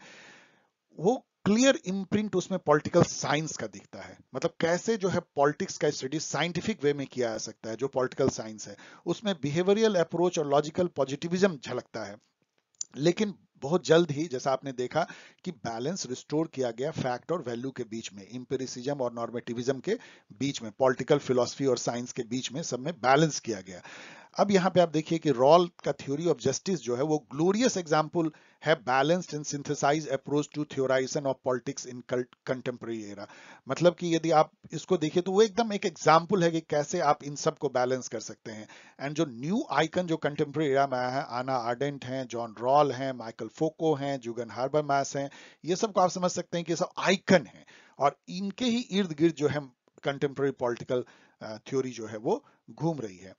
वो क्लियर इम्प्रिंट उसमें पॉलिटिकल साइंस का दिखता है मतलब कैसे जो है पॉलिटिक्स का स्टडी साइंटिफिक वे में किया जा सकता है जो पॉलिटिकल साइंस है उसमें बिहेवियरल अप्रोच और लॉजिकल पॉजिटिविज्म झलकता है लेकिन बहुत जल्द ही जैसा आपने देखा कि बैलेंस रिस्टोर किया गया फैक्ट और वैल्यू के बीच में इंपेरिसिज्म और नॉर्मेटिविज्म के बीच में पॉलिटिकल फिलोसफी और साइंस के बीच में सब में बैलेंस किया गया अब यहां पे आप देखिए कि रॉल का थ्योरी ऑफ जस्टिस जो है वो ग्लोरियस एग्जाम्पल है balanced and synthesise approach to theorisation of politics in contemporary era मतलब कि यदि आप इसको देखिए तो वो एकदम एक एग्जाम्पल है कि कैसे आप इन सब को बैलेंस कर सकते हैं एंड जो न्यू आइकन जो कंटेम्प्रेरी एरा में आया है आना आर्डेंट हैं जॉन रॉल हैं माइकल फोको हैं जुगन हार्बर मैस हैं ये सब को आप समझ सकते हैं कि सब आइकन है और इनके ही इर्द गिर्द जो है कंटेम्प्रेरी पॉलिटिकल थ्योरी जो है वो घूम रही है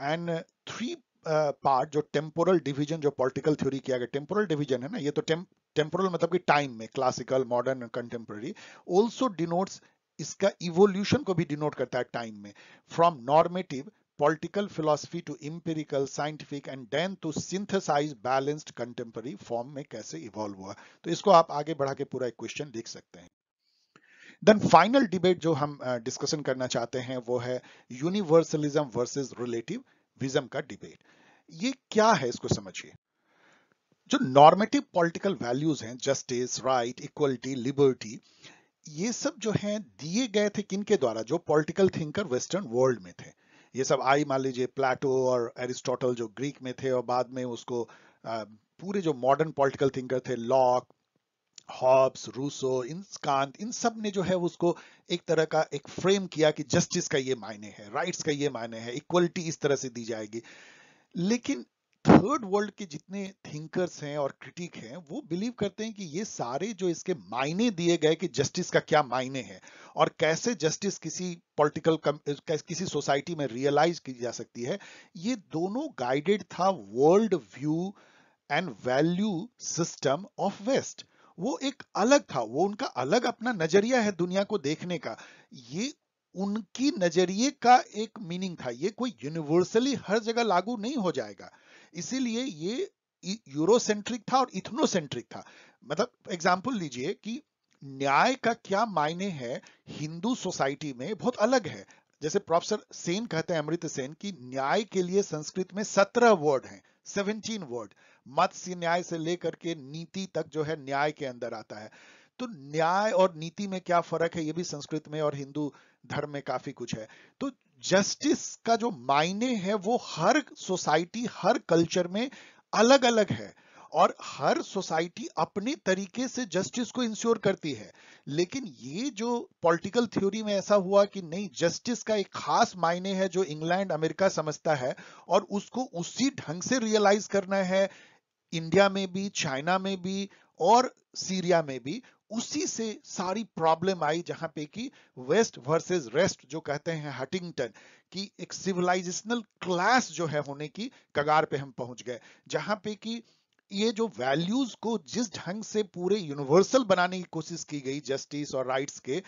एंड थ्री पार्ट जो टेम्पोरल डिवीजन जो पॉलिटिकल थ्योरी किया गया टेम्पोरल डिवीजन है ना ये तो टेम्पोरल मतलब कि टाइम में classical modern contemporary also denotes इसका इवोल्यूशन को भी डिनोट करता है टाइम में from normative political philosophy to empirical scientific and then to synthesise balanced contemporary form में कैसे इवॉल्व हुआ तो इसको आप आगे बढ़ा के पूरा एक क्वेश्चन देख सकते हैं देन फाइनल डिबेट जो हम डिस्कशन uh, करना चाहते हैं वो है यूनिवर्सलिज्म वर्सेस रिलेटिव विज्म का डिबेट ये क्या है इसको समझिए जो नॉर्मेटिव पॉलिटिकल वैल्यूज हैं जस्टिस राइट इक्वलिटी लिबर्टी ये सब जो हैं दिए गए थे किन के द्वारा जो पॉलिटिकल थिंकर वेस्टर्न वर्ल्ड में थे ये सब आई मान लीजिए प्लेटो और एरिस्टोटल जो ग्रीक में थे और बाद में उसको आ, uh, पूरे जो मॉडर्न पॉलिटिकल थिंकर थे लॉक हॉब्स रूसो इन कांत इन सब ने जो है उसको एक तरह का एक फ्रेम किया कि जस्टिस का ये मायने है राइट्स का ये मायने है इक्वलिटी इस तरह से दी जाएगी लेकिन थर्ड वर्ल्ड के जितने थिंकर्स हैं और क्रिटिक हैं वो बिलीव करते हैं कि ये सारे जो इसके मायने दिए गए कि जस्टिस का क्या मायने हैं और कैसे जस्टिस किसी पॉलिटिकल किसी सोसाइटी में रियलाइज की जा सकती है ये दोनों गाइडेड था world view and value system of West वो एक अलग था वो उनका अलग अपना नजरिया है दुनिया को देखने का ये उनकी नजरिए का एक मीनिंग था ये कोई यूनिवर्सली हर जगह लागू नहीं हो जाएगा इसीलिए ये यूरोसेंट्रिक था और इथनोसेंट्रिक था मतलब एग्जाम्पल लीजिए कि न्याय का क्या मायने है हिंदू सोसाइटी में बहुत अलग है जैसे प्रोफेसर सेन कहते हैं अमृत सेन कि न्याय के लिए संस्कृत में सत्रह वर्ड हैं सेवनटीन वर्ड मत्स्य न्याय से लेकर के नीति तक जो है न्याय के अंदर आता है तो न्याय और नीति में क्या फर्क है ये भी संस्कृत में और हिंदू धर्म में काफी कुछ है तो जस्टिस का जो मायने है वो हर सोसाइटी हर कल्चर में अलग अलग है और हर सोसाइटी अपने तरीके से जस्टिस को इंश्योर करती है लेकिन ये जो पॉलिटिकल थ्योरी में ऐसा हुआ कि नहीं जस्टिस का एक खास मायने है जो इंग्लैंड अमेरिका समझता है और उसको उसी ढंग से रियलाइज करना है इंडिया में भी चाइना में भी और सीरिया में भी उसी से सारी प्रॉब्लम आई जहां पे कि वेस्ट वर्सेस रेस्ट जो कहते हैं हटिंगटन की एक सिविलाइजेशनल क्लास जो है होने की कगार पे हम पहुंच गए जहां पे कि ये जो वैल्यूज को जिस ढंग से पूरे यूनिवर्सल बनाने की कोशिश की गई जस्टिस और राइट्स के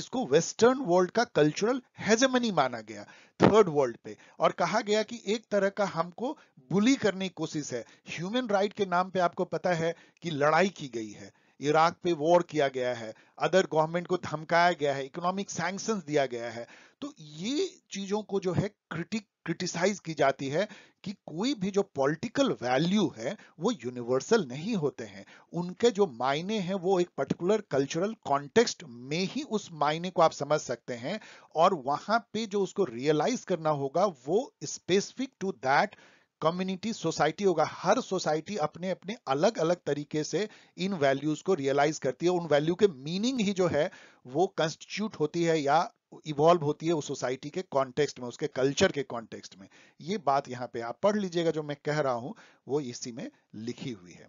इसको वेस्टर्न वर्ल्ड का कल्चरल हेजमनी माना गया थर्ड वर्ल्ड पे और कहा गया कि एक तरह का हमको बुली करने की कोशिश है ह्यूमन राइट के नाम पे आपको पता है कि लड़ाई की गई है इराक पे वॉर किया गया है अदर गवर्नमेंट को धमकाया गया है इकोनॉमिक सैंक्शन दिया गया है तो ये चीजों को जो है क्रिटिक क्रिटिसाइज की जाती है कि कोई भी जो पॉलिटिकल वैल्यू है वो यूनिवर्सल नहीं होते हैं उनके जो मायने हैं वो एक पर्टिकुलर कल्चरल कॉन्टेक्स्ट में ही उस मायने को आप समझ सकते हैं और वहां पे जो उसको रियलाइज करना होगा वो specific to that community society होगा हर सोसाइटी अपने अपने अलग अलग तरीके से इन वैल्यूज को रियलाइज करती है उन वैल्यू के मीनिंग ही जो है वो कंस्टिट्यूट होती है या इवॉल्व होती है उस सोसाइटी के कॉन्टेक्स्ट में उसके कल्चर के कॉन्टेक्स्ट में ये बात यहाँ पे आप पढ़ लीजिएगा जो मैं कह रहा हूँ वो इसी में लिखी हुई है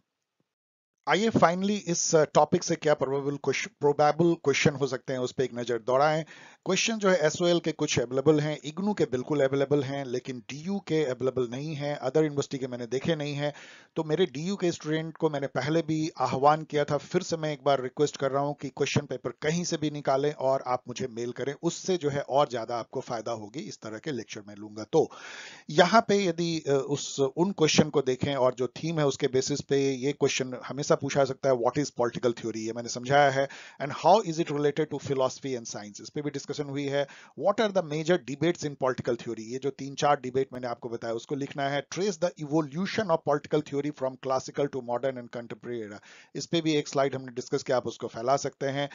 आइए फाइनली इस टॉपिक uh, से क्या प्रोबेबल प्रोबेबल क्वेश्चन हो सकते हैं उस पर एक नज़र दौड़ाएं क्वेश्चन जो है एसओएल के कुछ अवेलेबल हैं इग्नू के बिल्कुल अवेलेबल हैं लेकिन डीयू के अवेलेबल नहीं हैं अदर यूनिवर्सिटी के मैंने देखे नहीं हैं तो मेरे डीयू के स्टूडेंट को मैंने पहले भी आह्वान किया था फिर से मैं एक बार रिक्वेस्ट कर रहा हूँ कि क्वेश्चन पेपर कहीं से भी निकालें और आप मुझे मेल करें उससे जो है और ज़्यादा आपको फ़ायदा होगी इस तरह के लेक्चर में लूंगा तो यहाँ पे यदि uh, उस उन क्वेश्चन को देखें और जो थीम है उसके बेसिस पे ये क्वेश्चन हमेशा ऐसा पूछा सकता है व्हाट इज पॉलिटिकल थ्योरी ये मैंने समझाया है and how is it related to philosophy and science इस पर भी डिस्कशन हुई है what are the major debates in political theory ये जो तीन चार डिबेट मैंने आपको बताया उसको लिखना है trace the evolution of political theory from classical to modern and contemporary इस पर भी एक स्लाइड हमने डिस्कस किया आप उसको फैला सकते हैं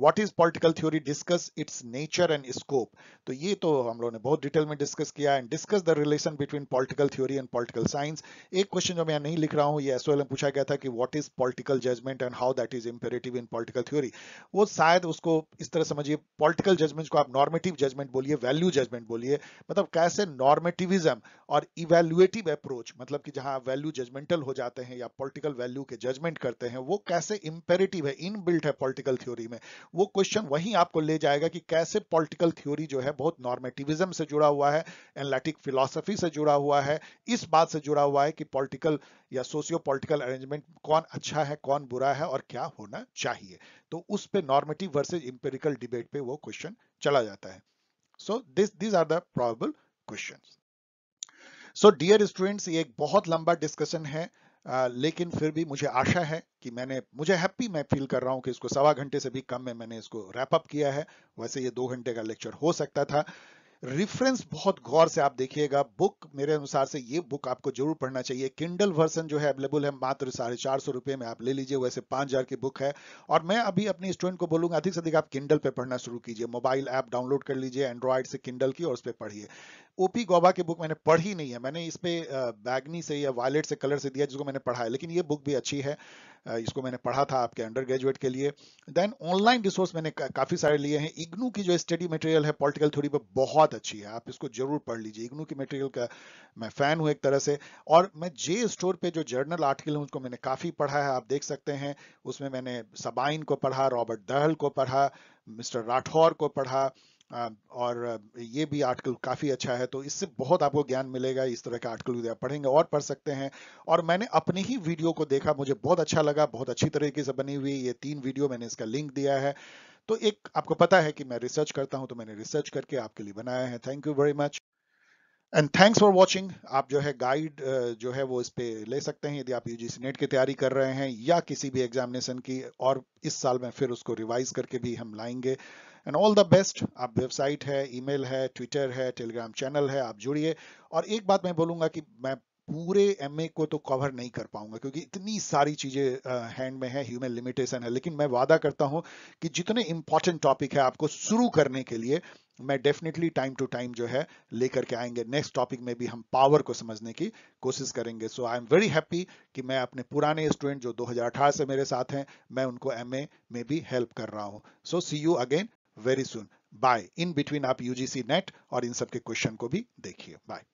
what is political theory discuss its nature and scope तो ये तो हम लोगों ने बहुत डिटेल में डिस्कस किया and discuss the relation between political theory and political science एक क्वेश्चन जो मैं नहीं लिख रहा हूँ ये एसओएल में पूछा गया था कि what is political judgement and how that is imperative in political theory वो शायद उसको इस तरह समझिए पॉलिटिकल जजमेंट को आप नॉर्मेटिव जजमेंट बोलिए वैल्यू जजमेंट बोलिए मतलब कैसे नॉर्मेटिविज्म और इवेल्युएटिव अप्रोच मतलब कि जहां वैल्यू जजमेंटल हो जाते हैं या पॉलिटिकल वैल्यू के जजमेंट करते हैं वो कैसे इम्पेरेटिव है इनबिल्ट है पॉलिटिकल थ्योरी में वो क्वेश्चन वहीं आपको ले जाएगा कि कैसे पॉलिटिकल थ्योरी जो है बहुत नॉर्मेटिविज्म से जुड़ा हुआ है एनालिटिक फिलोसफी से जुड़ा हुआ है इस बात से जुड़ा हुआ है कि पॉलिटिकल या सोशियो पॉलिटिकल अरेंजमेंट कौन अच्छा है कौन बुरा है और क्या होना चाहिए तो उस पर नॉर्मेटिव वर्सेज इंपेरिकल डिबेट पे वो क्वेश्चन चला जाता है so this these are the probable question so dear students ये एक बहुत लंबा डिस्कशन है लेकिन फिर भी मुझे आशा है कि मैंने मुझे हैप्पी मैं फील कर रहा हूँ कि इसको सवा घंटे से भी कम में मैंने इसको अप किया है वैसे ये दो घंटे का लेक्चर हो सकता था रिफरेंस बहुत गौर से आप देखिएगा बुक मेरे अनुसार से ये बुक आपको जरूर पढ़ना चाहिए किंडल वर्सन जो है अवेलेबल है मात्र साढ़े चार सौ रुपये में आप ले लीजिए वैसे पाँच हज़ार की बुक है और मैं अभी अपने स्टूडेंट को बोलूंगा अधिक से अधिक आप किंडल पे पढ़ना शुरू कीजिए मोबाइल ऐप डाउनलोड कर लीजिए एंड्रॉयड से किंडल की और उस पर पढ़िए ओपी गौबा की बुक मैंने पढ़ी नहीं है मैंने इस पे बैगनी से या वायलेट से कलर से दिया जिसको मैंने पढ़ा है लेकिन ये बुक भी अच्छी है इसको मैंने पढ़ा था आपके अंडर ग्रेजुएट के लिए देन ऑनलाइन रिसोर्स मैंने का, काफ़ी सारे लिए हैं इग्नू की जो स्टडी मटेरियल है पॉलिटिकल थ्योरी पर बहुत अच्छी है आप इसको जरूर पढ़ लीजिए इग्नू की मटेरियल का मैं फ़ैन हूँ एक तरह से और मैं जे स्टोर पर जो जर्नल आर्टिकल हूँ उसको मैंने काफ़ी पढ़ा है आप देख सकते हैं उसमें मैंने सबाइन को पढ़ा रॉबर्ट दहल को पढ़ा मिस्टर राठौर को पढ़ा और ये भी आर्टिकल काफ़ी अच्छा है तो इससे बहुत आपको ज्ञान मिलेगा इस तरह का आर्टिकल आप पढ़ेंगे और पढ़ सकते हैं और मैंने अपनी ही वीडियो को देखा मुझे बहुत अच्छा लगा बहुत अच्छी तरीके से बनी हुई ये तीन वीडियो मैंने इसका लिंक दिया है तो एक आपको पता है कि मैं रिसर्च करता हूं तो मैंने रिसर्च करके आपके लिए बनाया है thank you very much and thanks for watching आप जो है गाइड जो है वो इस पे ले सकते हैं यदि आप यूजीसी नेट की तैयारी कर रहे हैं या किसी भी एग्जामिनेशन की और इस साल में फिर उसको रिवाइज करके भी हम लाएंगे एंड ऑल द बेस्ट आप वेबसाइट है ईमेल है ट्विटर है टेलीग्राम चैनल है आप जुड़िए और एक बात मैं बोलूंगा कि मैं पूरे एम को तो कवर नहीं कर पाऊंगा क्योंकि इतनी सारी चीज़ें हैंड में है ह्यूमन लिमिटेशन है लेकिन मैं वादा करता हूं कि जितने इंपॉर्टेंट टॉपिक है आपको शुरू करने के लिए मैं डेफिनेटली टाइम टू टाइम जो है लेकर के आएंगे नेक्स्ट टॉपिक में भी हम पावर को समझने की कोशिश करेंगे so I am very happy कि मैं अपने पुराने स्टूडेंट जो 2018 से मेरे साथ हैं मैं उनको एम में भी हेल्प कर रहा हूँ so see you again very soon bye in between आप यूजीसी नेट और इन सबके क्वेश्चन को भी देखिए बाय